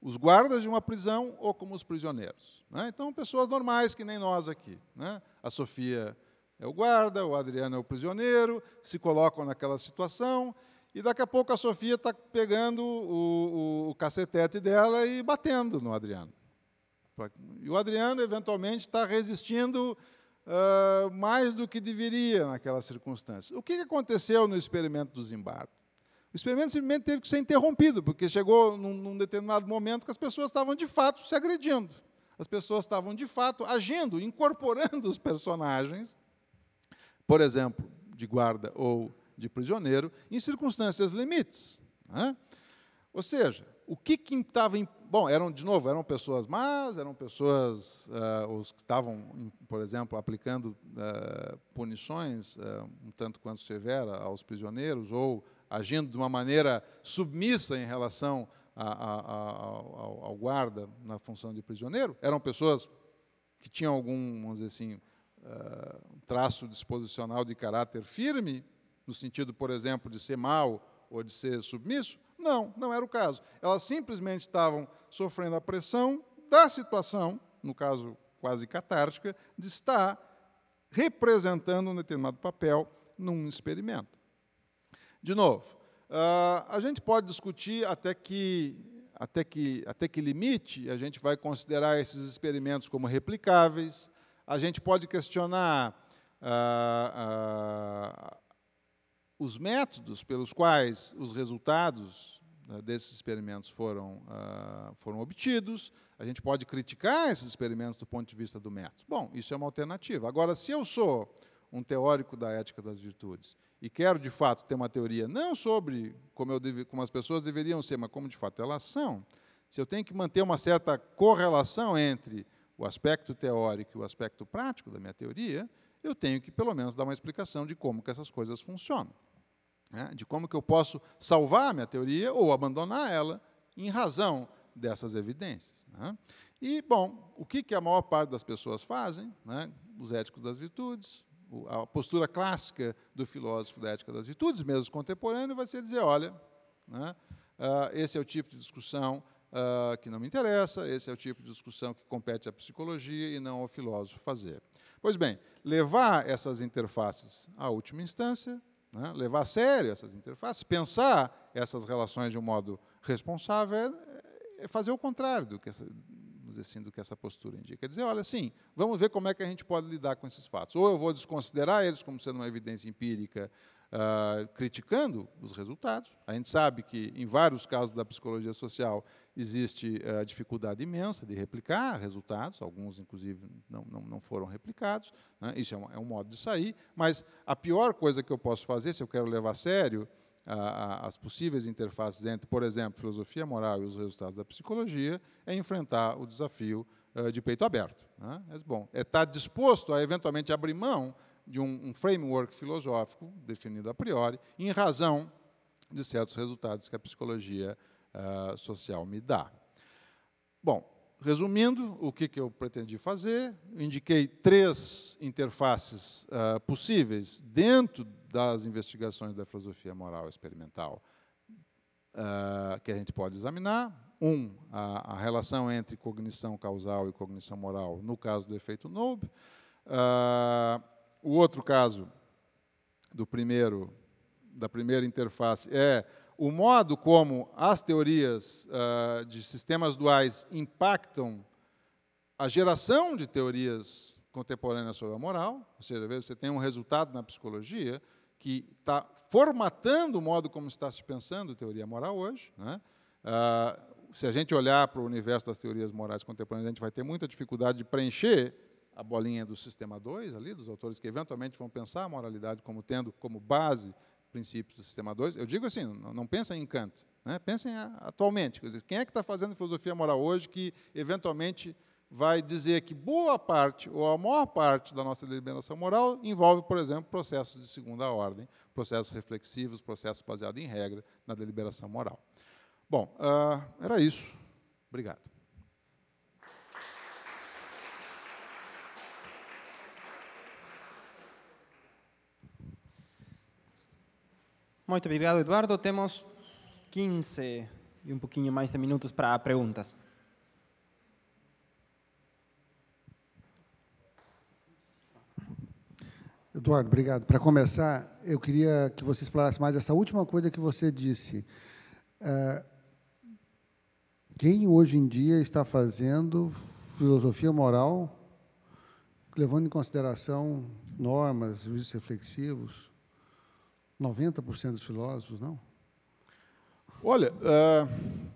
Speaker 1: os guardas de uma prisão ou como os prisioneiros. Né? Então, pessoas normais que nem nós aqui. Né? A Sofia é o guarda, o Adriano é o prisioneiro, se colocam naquela situação e daqui a pouco a Sofia está pegando o, o, o, cacetete dela e batendo no Adriano. E o Adriano, eventualmente, está resistindo uh, mais do que deveria naquelas circunstâncias. O que aconteceu no experimento do Zimbardo? O experimento simplesmente teve que ser interrompido, porque chegou num, num determinado momento que as pessoas estavam, de fato, se agredindo. As pessoas estavam, de fato, agindo, incorporando os personagens, por exemplo, de guarda ou de prisioneiro em circunstâncias limites. Né? Ou seja, o que estava bom, eram de novo, eram pessoas más, eram pessoas uh, os que estavam, por exemplo, aplicando uh, punições uh, um tanto quanto severa aos prisioneiros ou agindo de uma maneira submissa em relação a, a, a, ao, ao, guarda na função de prisioneiro, eram pessoas que tinham algum, vamos dizer assim, traço disposicional de caráter firme, no sentido, por exemplo, de ser mau ou de ser submisso? Não, não era o caso. Elas simplesmente estavam sofrendo a pressão da situação, no caso quase catártica, de estar representando um determinado papel num experimento. De novo, ah, a gente pode discutir até que, até, que, até que limite a gente vai considerar esses experimentos como replicáveis, a gente pode questionar. Ah, ah, os métodos pelos quais os resultados né, desses experimentos foram, uh, foram obtidos, a gente pode criticar esses experimentos do ponto de vista do método. Bom, isso é uma alternativa. Agora, se eu sou um teórico da ética das virtudes e quero, de fato, ter uma teoria não sobre como, eu deve, como as pessoas deveriam ser, mas como, de fato, elas são, se eu tenho que manter uma certa correlação entre o aspecto teórico e o aspecto prático da minha teoria, eu tenho que, pelo menos, dar uma explicação de como que essas coisas funcionam né, de como que eu posso salvar a minha teoria ou abandonar ela em razão dessas evidências. Né? E, bom, o que, que a maior parte das pessoas fazem? Né? Os éticos das virtudes, a postura clássica do filósofo da ética das virtudes, mesmo contemporâneo, vai ser dizer, olha, né, ah, esse é o tipo de discussão Uh, que não me interessa, esse é o tipo de discussão que compete à psicologia e não ao filósofo fazer. Pois bem, levar essas interfaces à última instância né? Levar a sério essas interfaces, pensar essas relações de um modo responsável é, é fazer o contrário do que essa, assim, do que essa postura indica. É dizer, olha, sim, vamos ver como é que a gente pode lidar com esses fatos. Ou eu vou desconsiderar eles como sendo uma evidência empírica Uh, criticando os resultados. A gente sabe que, em vários casos da psicologia social, existe eh, a uh, dificuldade imensa de replicar resultados, alguns, inclusive, não, não, não foram replicados. Né? Isso é um, é um, modo de sair, mas a pior coisa que eu posso fazer, se eu quero levar a sério as possíveis interfaces entre, por exemplo, filosofia moral e os resultados da psicologia, é enfrentar o desafio eh, de peito aberto. Né? Mas, bom, é estar tá disposto a eventualmente abrir mão de um, um framework filosófico definido a priori, em razão de certos resultados que a psicologia uh, social me dá. Bom, resumindo, o que, que eu pretendi fazer? indiquei três interfaces uh, possíveis dentro das investigações da filosofia moral experimental uh, que a gente pode examinar. Um, a, a, relação entre cognição causal e cognição moral, no caso do efeito Nobe. Uh, o outro caso do primeiro, da primeira interface é o modo como as teorias uh, de sistemas duais impactam a geração de teorias contemporâneas sobre a moral, ou seja, você tem um resultado na psicologia que está formatando o modo como está se pensando teoria moral hoje. Né? Uh, se a gente olhar para o universo das teorias morais contemporâneas, a gente vai ter muita dificuldade de preencher a bolinha do sistema 2 ali, dos autores que eventualmente vão pensar a moralidade como tendo como base princípios do sistema 2. Eu digo assim, não, não pensem em Kant, né? pensem atualmente atualmente. Dizer, quem é que está fazendo filosofia moral hoje que eventualmente vai dizer que boa parte ou a maior parte da nossa deliberação moral envolve, por exemplo, processos de segunda ordem, processos reflexivos, processos baseados em regra na deliberação moral. Bom, uh, era isso. Obrigado.
Speaker 3: Muito obrigado, Eduardo. Temos 15 e um pouquinho mais de minutos para perguntas.
Speaker 1: Eduardo, obrigado. Para começar, eu queria que você explorasse mais essa última coisa que você disse. É, quem hoje em dia está fazendo filosofia moral, levando em consideração normas, juízes reflexivos, 90% dos filósofos, não? Olha, uh,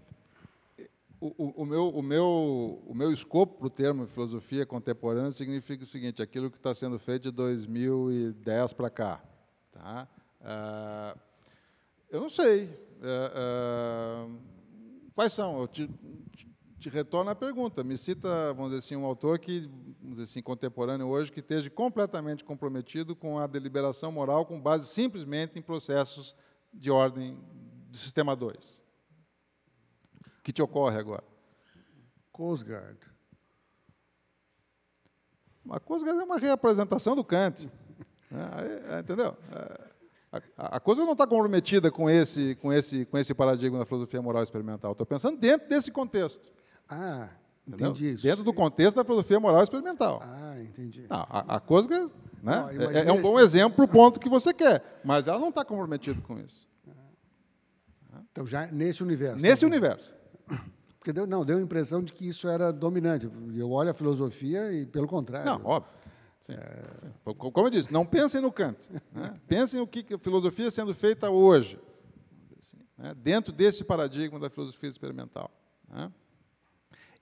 Speaker 1: o, o, meu, o, meu, o meu escopo para o termo filosofia contemporânea significa o seguinte: aquilo que está sendo feito de 2010 para cá. Tá? Uh, eu não sei. Uh, quais são? Eu te, te te retorno a pergunta. Me cita, vamos dizer assim, um autor que, vamos dizer assim, contemporâneo hoje, que esteja completamente comprometido com a deliberação moral com base simplesmente em processos de ordem do sistema 2. O que te ocorre agora? Cosgard. A Cosgard é uma reapresentação do Kant. É, é, entendeu? É, a, a, coisa não está comprometida com esse, com, esse, com esse paradigma da filosofia moral experimental. Estou pensando dentro desse contexto. Ah, Entendeu? Entendi isso. Dentro do contexto da filosofia moral experimental.
Speaker 4: Ah, entendi. Não,
Speaker 1: a, a né, não, é, é, um bom exemplo para o ponto que você quer, mas ela não está comprometida com isso. Então, já nesse universo. Tá nesse tá universo. Porque deu, não, deu a impressão de que isso era dominante. Eu olho a filosofia e, pelo contrário. Não, óbvio. Sim, é... sim. Como eu disse, não pensem no Kant. Né? pensem o que a filosofia sendo feita hoje, assim, né? dentro desse paradigma da filosofia experimental. Né?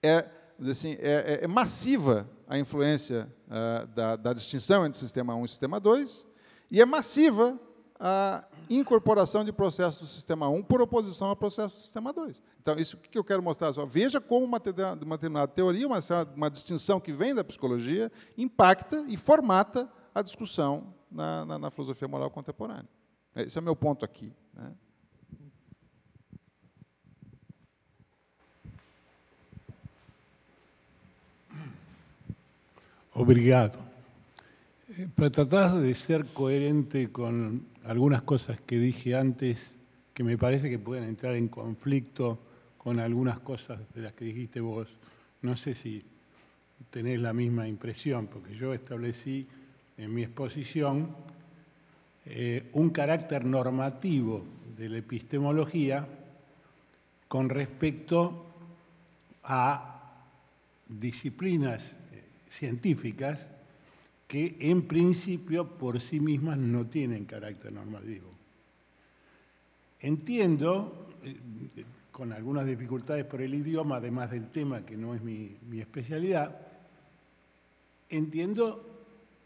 Speaker 1: é, assim, é, é, é massiva a influência uh, da, da, distinção entre sistema 1 e sistema 2, e é massiva a incorporação de processos do sistema 1 por oposição ao processo do sistema 2. Então, isso que eu quero mostrar só. Veja como uma, determinada teoria, uma, uma distinção que vem da psicologia, impacta e formata a discussão na, na, na filosofia moral contemporânea. Esse é o meu ponto aqui. Né?
Speaker 4: Obrigado. Eh, pero tratar de ser coherente con algunas cosas que dije antes, que me parece que pueden entrar en conflicto con algunas cosas de las que dijiste vos, no sé si tenés la misma impresión, porque yo establecí en mi exposición eh, un carácter normativo de la epistemología con respecto a disciplinas científicas que en principio por sí mismas no tienen carácter normativo. Entiendo, eh, con algunas dificultades por el idioma, además del tema que no es mi, especialidad, entiendo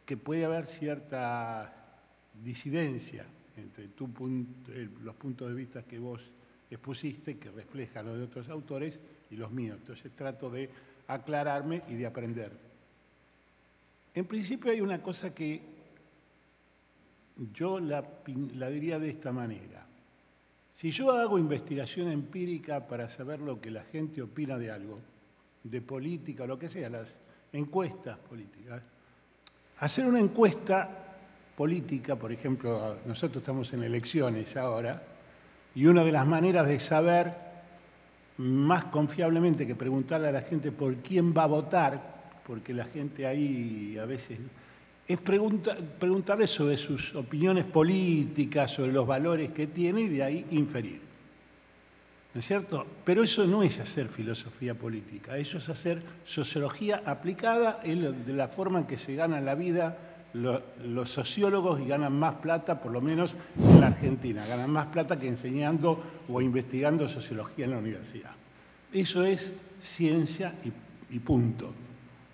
Speaker 4: que puede haber cierta disidencia entre eh, los puntos de vista que vos expusiste, que refleja los de otros autores, y los míos. Entonces trato de aclararme y de aprender. En principio hay una cosa que yo la, diría de esta manera. Si yo hago investigación empírica para saber lo que la gente opina de algo, de política o lo que sea, las encuestas políticas, hacer una encuesta política, por ejemplo, nosotros estamos en elecciones ahora, y una de las maneras de saber más confiablemente que preguntarle a la gente por quién va a votar, porque la gente ahí a veces... Es pregunta, preguntarle sobre sus opiniones políticas, sobre los valores que tiene y de ahí inferir. ¿No es cierto? Pero eso no es hacer filosofía política, eso es hacer sociología aplicada en de la forma en que se gana la vida los sociólogos y ganan más plata, por lo menos en la Argentina, ganan más plata que enseñando o investigando sociología en la universidad. Eso es ciencia y punto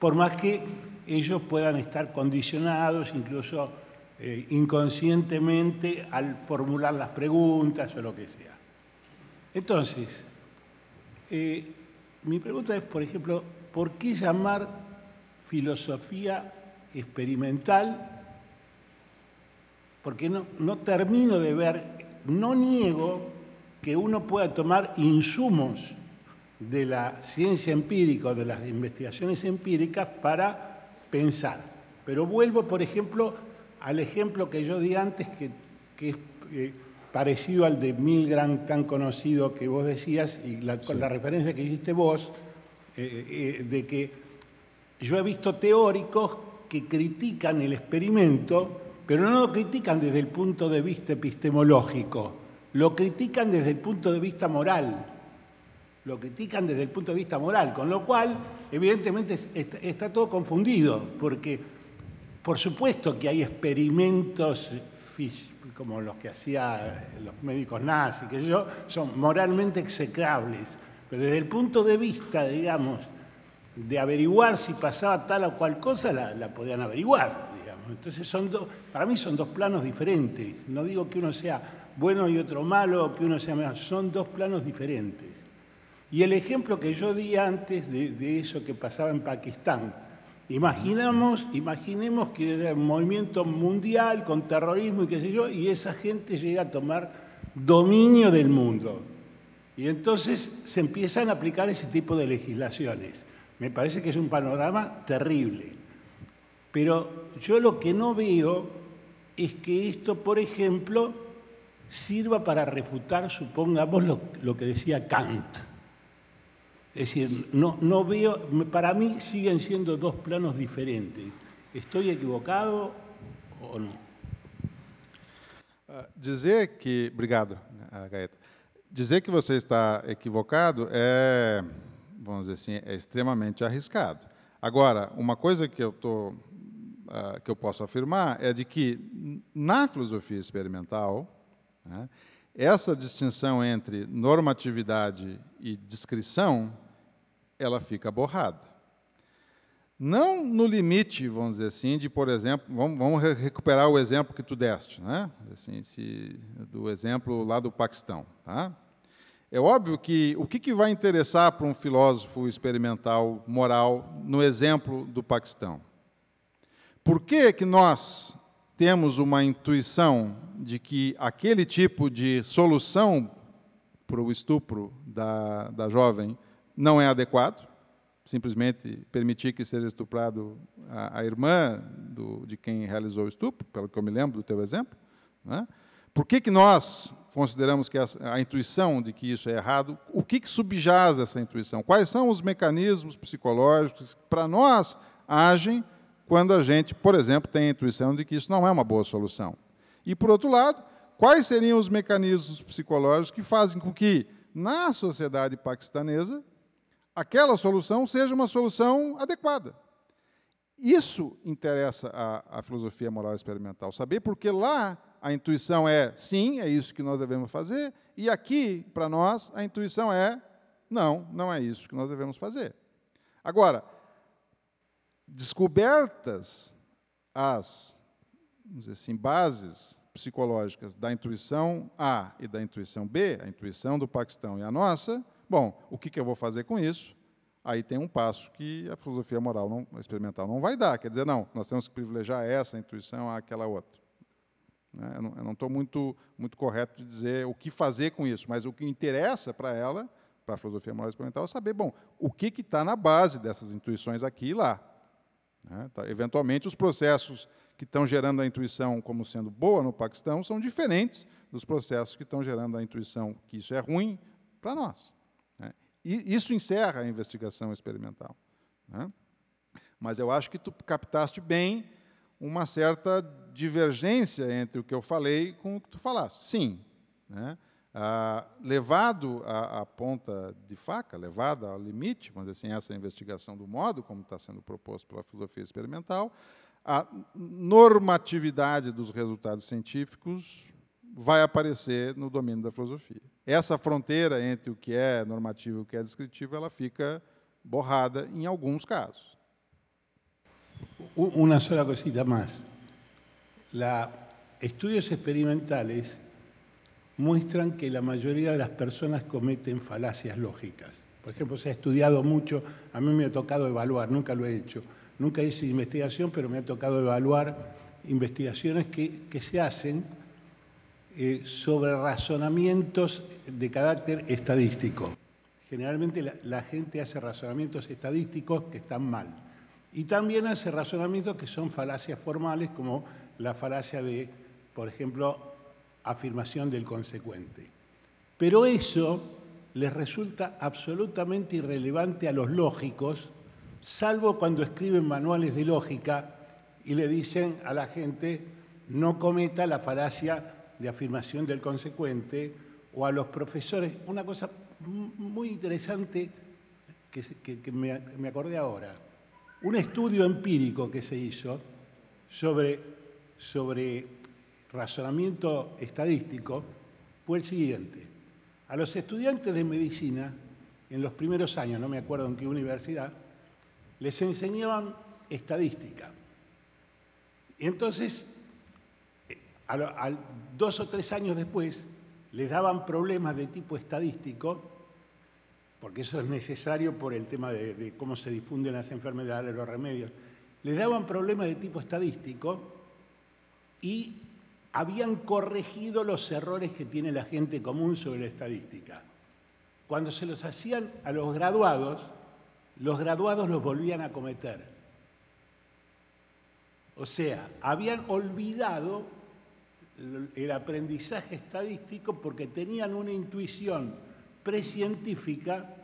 Speaker 4: por más que ellos puedan estar condicionados, incluso eh, inconscientemente, al formular las preguntas o lo que sea. Entonces, eh, mi pregunta es, por ejemplo, ¿por qué llamar filosofía experimental? Porque no termino de ver, no niego que uno pueda tomar insumos de la ciencia empírica o de las investigaciones empíricas para pensar. Pero vuelvo, por ejemplo, al ejemplo que yo di antes, que, es eh, parecido al de Milgram tan conocido que vos decías y con la referencia que hiciste vos, eh, eh, de que yo he visto teóricos que critican el experimento, pero no lo critican desde el punto de vista epistemológico, lo critican desde el punto de vista moral lo critican desde el punto de vista moral, con lo cual evidentemente está, todo confundido, porque por supuesto que hay experimentos como los que hacían eh, los médicos nazis, que yo, son moralmente execrables, pero desde el punto de vista, digamos, de averiguar si pasaba tal o cual cosa, la, podían averiguar, digamos. Entonces, son para mí son dos planos diferentes. No digo que uno sea bueno y otro malo, que uno sea son dos planos diferentes. Y el ejemplo que yo di antes de, eso que pasaba en Pakistán. Imaginamos, imaginemos que era un movimiento mundial con terrorismo y qué sé yo, y esa gente llega a tomar dominio del mundo. Y entonces se empiezan a aplicar ese tipo de legislaciones. Me parece que es un panorama terrible. Pero yo lo que no veo es que esto, por ejemplo, sirva para refutar, supongamos, lo que decía Kant. Es decir, no, no veo, para mí siguen siendo dos planos diferentes. ¿Estoy equivocado ou não?
Speaker 1: Ah, dizer que. Obrigado, ah, Gaeta. Dizer que você está equivocado é, vamos dizer assim, é extremamente arriscado. Agora, uma coisa que eu, tô, ah, que eu posso afirmar é de que, na filosofia experimental, né, essa distinção entre normatividade e descrição, ela fica borrada. Não no limite, vamos dizer assim, de, por exemplo, vamos, vamos recuperar o exemplo que tu deste, né? assim, se, do exemplo lá do Paquistão. Tá? É óbvio que o que, que vai interessar para um filósofo experimental moral no exemplo do Paquistão? Por que, que nós, temos uma intuição de que aquele tipo de solução para o estupro da, da jovem não é adequado, simplesmente permitir que seja estuprado a, a irmã do, de quem realizou o estupro, pelo que eu me lembro do teu exemplo. Né? Por que, que nós consideramos que a, a intuição de que isso é errado? O que, que subjaz essa intuição? Quais são os mecanismos psicológicos que, para nós, agem quando a gente, por exemplo, tem a intuição de que isso não é uma boa solução. E, por outro lado, quais seriam os mecanismos psicológicos que fazem com que, na sociedade paquistanesa, aquela solução seja uma solução adequada? Isso interessa à, filosofia moral experimental, saber porque lá a intuição é sim, é isso que nós devemos fazer, e aqui, para nós, a intuição é não, não é isso que nós devemos fazer. Agora, Descobertas as, vamos dizer assim, bases psicológicas da intuição A e da intuição B, a intuição do Paquistão e a nossa, bom, o que, que eu vou fazer com isso? Aí tem um passo que a filosofia moral não, experimental não vai dar. Quer dizer, não, nós temos que privilegiar essa intuição àquela outra. Né? Eu não estou muito, muito correto de dizer o que fazer com isso, mas o que interessa para ela, para a filosofia moral experimental, é saber, bom, o que está na base dessas intuições aqui e lá. Né? Tá, eventualmente, os processos que estão gerando a intuição como sendo boa no Paquistão são diferentes dos processos que estão gerando a intuição que isso é ruim para nós. Né? E isso encerra a investigação experimental. Né? Mas eu acho que tu captaste bem uma certa divergência entre o que eu falei com o que tu falaste. Sim. Né? Ah, levado à, à, ponta de faca, levado ao limite, mas assim, essa investigação do modo como está sendo proposto pela filosofia experimental, a normatividade dos resultados científicos vai aparecer no domínio da filosofia. Essa fronteira entre o que é normativo e o que é descritivo, ela fica borrada em alguns casos. Uma só cosita mais.
Speaker 4: Estudos experimentais. muestran que la mayoría de las personas cometen falacias lógicas. Por ejemplo, se ha estudiado mucho, a mí me ha tocado evaluar, nunca lo he hecho, nunca hice investigación, pero me ha tocado evaluar investigaciones que, se hacen eh, sobre razonamientos de carácter estadístico. Generalmente la, la gente hace razonamientos estadísticos que están mal. Y también hace razonamientos que son falacias formales, como la falacia de, por ejemplo, afirmación del consecuente. Pero eso les resulta absolutamente irrelevante a los lógicos, salvo cuando escriben manuales de lógica y le dicen a la gente no cometa la falacia de afirmación del consecuente o a los profesores. Una cosa muy interesante que, me, acordé ahora. Un estudio empírico que se hizo sobre, sobre razonamiento estadístico fue el siguiente. A los estudiantes de medicina, en los primeros años, no me acuerdo en qué universidad, les enseñaban estadística. Y entonces, dos o tres años después, les daban problemas de tipo estadístico, porque eso es necesario por el tema de cómo se difunden las enfermedades, los remedios. Les daban problemas de tipo estadístico y habían corregido los errores que tiene la gente común sobre la estadística. Cuando se los hacían a los graduados, los graduados los volvían a cometer. O sea, habían olvidado el aprendizaje estadístico porque tenían una intuición precientífica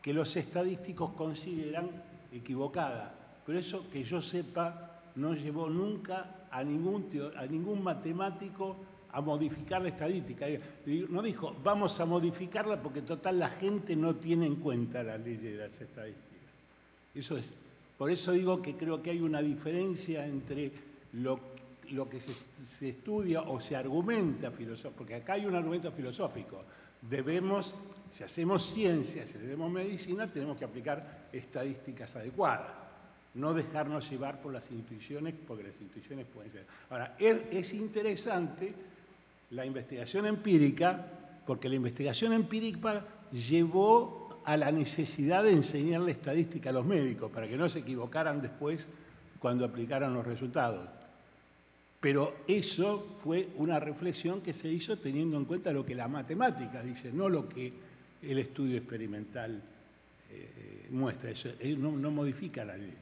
Speaker 4: que los estadísticos consideran equivocada. Por eso, que yo sepa, no llevó nunca a ningún, a ningún matemático a modificar la estadística. No dijo, vamos a modificarla porque total la gente no tiene en cuenta las leyes de las estadísticas. Eso es. Por eso digo que creo que hay una diferencia entre lo, lo que se, estudia o se argumenta filosófico, porque acá hay un argumento filosófico. Debemos, si hacemos ciencia, si hacemos medicina, tenemos que aplicar estadísticas adecuadas no dejarnos llevar por las intuiciones, porque las intuiciones pueden ser. Ahora, es interesante la investigación empírica, porque la investigación empírica llevó a la necesidad de enseñarle estadística a los médicos, para que no se equivocaran después cuando aplicaran los resultados. Pero eso fue una reflexión que se hizo teniendo en cuenta lo que la matemática dice, no lo que el estudio experimental eh, eh, muestra. Eso eh, no, no modifica la ley.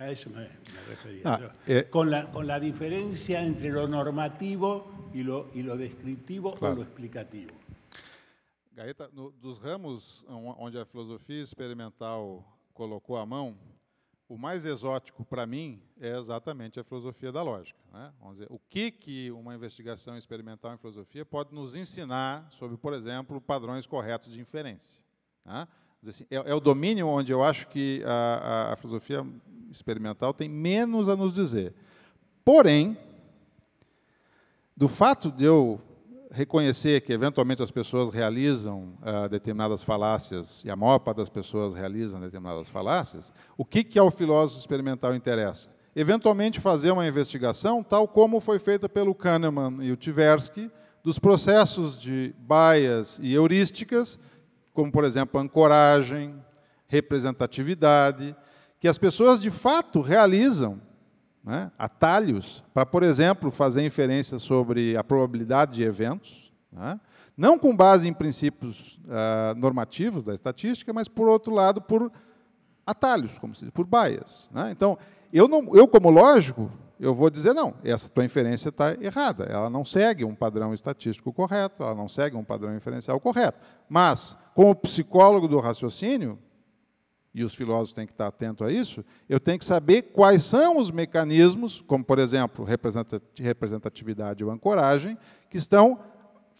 Speaker 4: A eso me, me refería. Ah, yo. Eh, con, la, con, la, diferencia entre lo normativo y lo, y lo descriptivo claro. o lo
Speaker 1: explicativo. Gaeta, no, dos ramos onde a filosofia experimental colocou a mão, o mais exótico para mim é exatamente a filosofia da lógica. Né? Vamos dizer, o que, que uma investigação experimental em filosofia pode nos ensinar sobre, por exemplo, padrões corretos de inferência? Né? Assim, é, é, o domínio onde eu acho que a, a, a filosofia experimental tem menos a nos dizer. Porém, do fato de eu reconhecer que eventualmente as pessoas realizam ah, determinadas falácias e a maior parte das pessoas realizam determinadas falácias, o que, que ao filósofo experimental interessa? Eventualmente fazer uma investigação tal como foi feita pelo Kahneman e o Tversky dos processos de baias e heurísticas como, por exemplo, ancoragem, representatividade, que as pessoas de fato realizam né, atalhos para, por exemplo, fazer inferências sobre a probabilidade de eventos, né, não com base em princípios ah, normativos da estatística, mas, por outro lado, por atalhos, como se diz, por bias. Né? Então, eu, não, eu, como lógico, eu vou dizer, não, essa tua inferência está errada, ela não segue um padrão estatístico correto, ela não segue um padrão inferencial correto. Mas, com o psicólogo do raciocínio, e os filósofos têm que estar atentos a isso, eu tenho que saber quais são os mecanismos, como, por exemplo, representatividade ou ancoragem, que estão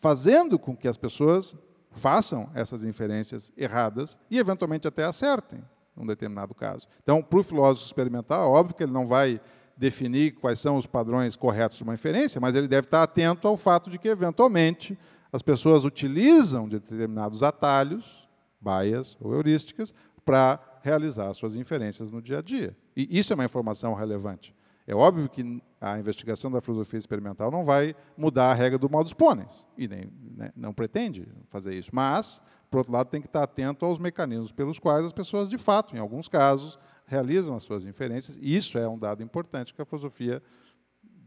Speaker 1: fazendo com que as pessoas façam essas inferências erradas e, eventualmente, até acertem, num determinado caso. Então, para o filósofo experimental, é óbvio que ele não vai definir quais são os padrões corretos de uma inferência, mas ele deve estar atento ao fato de que, eventualmente, as pessoas utilizam determinados atalhos, baias ou heurísticas, para realizar suas inferências no dia a dia. E isso é uma informação relevante. É óbvio que a investigação da filosofia experimental não vai mudar a regra do modus ponens, e nem, né, não pretende fazer isso. Mas, por outro lado, tem que estar atento aos mecanismos pelos quais as pessoas, de fato, em alguns casos, realizam as suas inferências, e isso é um dado importante que a filosofia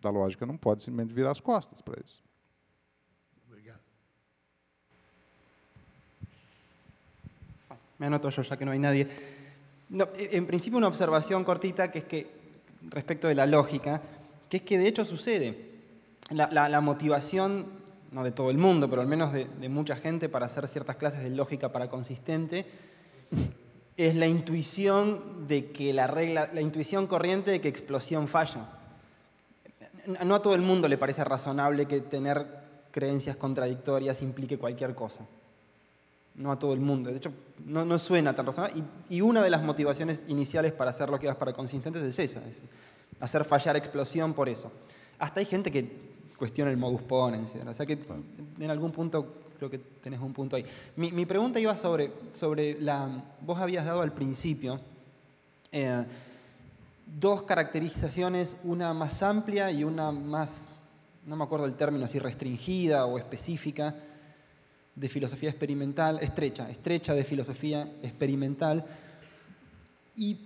Speaker 1: da lógica não pode simplesmente virar as costas para isso.
Speaker 3: me anoto yo ya que no hay nadie. E, en principio una observación cortita que es que, respecto de la lógica, que es que de hecho sucede. La, motivación, no de todo el mundo, pero al menos de, mucha gente para hacer ciertas clases de lógica para consistente, es la intuición de que la regla, la intuición corriente de que explosión falla. No a todo el mundo le parece razonable que tener creencias contradictorias implique cualquier cosa no a todo el mundo. De hecho, no, suena tan razonable. Y, una de las motivaciones iniciales para hacer lo que vas para consistentes es esa, es hacer fallar explosión por eso. Hasta hay gente que cuestiona el modus ponens. O sea que en algún punto creo que tenés un punto ahí. Mi, pregunta iba sobre, sobre la... Vos habías dado al principio eh, dos caracterizaciones, una más amplia y una más, no me acuerdo el término, si restringida o específica de filosofía experimental, estrecha, estrecha de filosofía experimental, y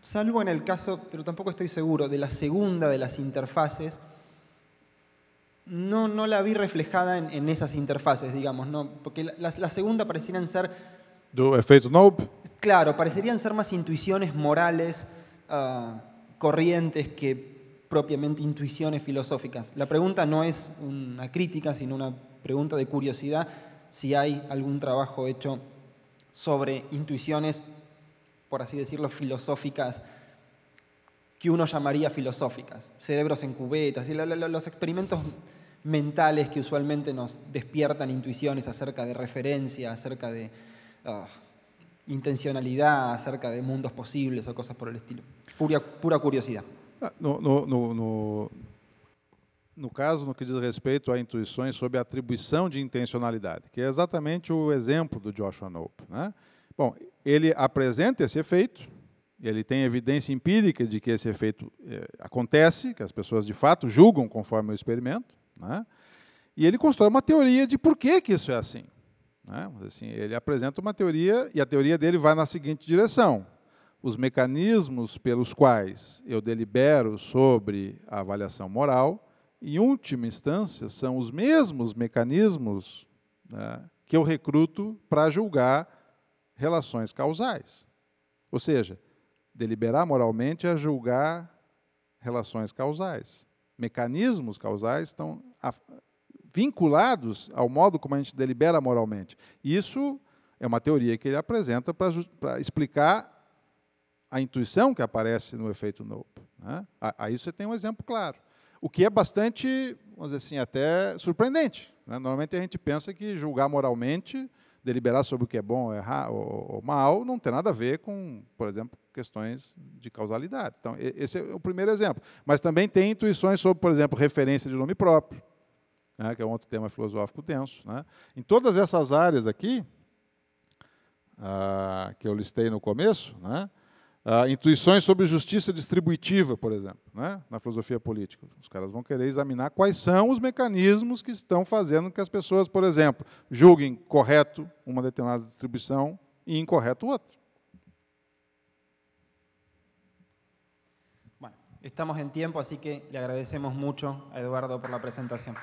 Speaker 3: salvo en el caso, pero tampoco estoy seguro, de la segunda de las interfaces, no, no la vi reflejada en, esas interfaces, digamos, ¿no? porque la, segunda parecieran ser...
Speaker 1: Nope.
Speaker 3: Claro, parecerían ser más intuiciones morales, ah, corrientes, que propiamente intuiciones filosóficas. La pregunta no es una crítica, sino una pregunta de curiosidad si hay algún trabajo hecho sobre intuiciones, por así decirlo, filosóficas, que uno llamaría filosóficas, cerebros en cubetas, y los experimentos mentales que usualmente nos despiertan intuiciones acerca de referencia, acerca de ah, intencionalidad, acerca de mundos posibles o cosas por el estilo.
Speaker 1: Pura, curiosidad. Ah, no, no, no, no caso, no que diz respeito a intuições sobre atribuição de intencionalidade, que é exatamente o exemplo do Joshua Nope. Né? Bom, ele apresenta esse efeito, ele tem evidência empírica de que esse efeito eh, acontece, que as pessoas de fato julgam conforme o experimento, né? e ele constrói uma teoria de por que, que isso é assim. Né? assim. Ele apresenta uma teoria, e a teoria dele vai na seguinte direção. Os mecanismos pelos quais eu delibero sobre a avaliação moral em última instância, são os mesmos mecanismos né, que eu recruto para julgar relações causais. Ou seja, deliberar moralmente é julgar relações causais. Mecanismos causais estão vinculados ao modo como a gente delibera moralmente. Isso é uma teoria que ele apresenta para, explicar a intuição que aparece no efeito Nope. Né? Aí você tem um exemplo claro. O que é bastante, vamos dizer assim, até surpreendente. Né? Normalmente a gente pensa que julgar moralmente, deliberar sobre o que é bom errar, ou, ou mal, não tem nada a ver com, por exemplo, questões de causalidade. Então, esse é o primeiro exemplo. Mas também tem intuições sobre, por exemplo, referência de nome próprio, né? que é um outro tema filosófico denso. Né? Em todas essas áreas aqui, ah, que eu listei no começo, né? ah, intuições sobre justiça distributiva, por exemplo, né, na filosofia política. Os caras vão querer examinar quais são os mecanismos que estão fazendo que as pessoas, por exemplo, julguem correto uma determinada distribuição e incorreto outra.
Speaker 3: Bueno, estamos em tempo, assim que lhe agradecemos muito a Eduardo pela apresentação.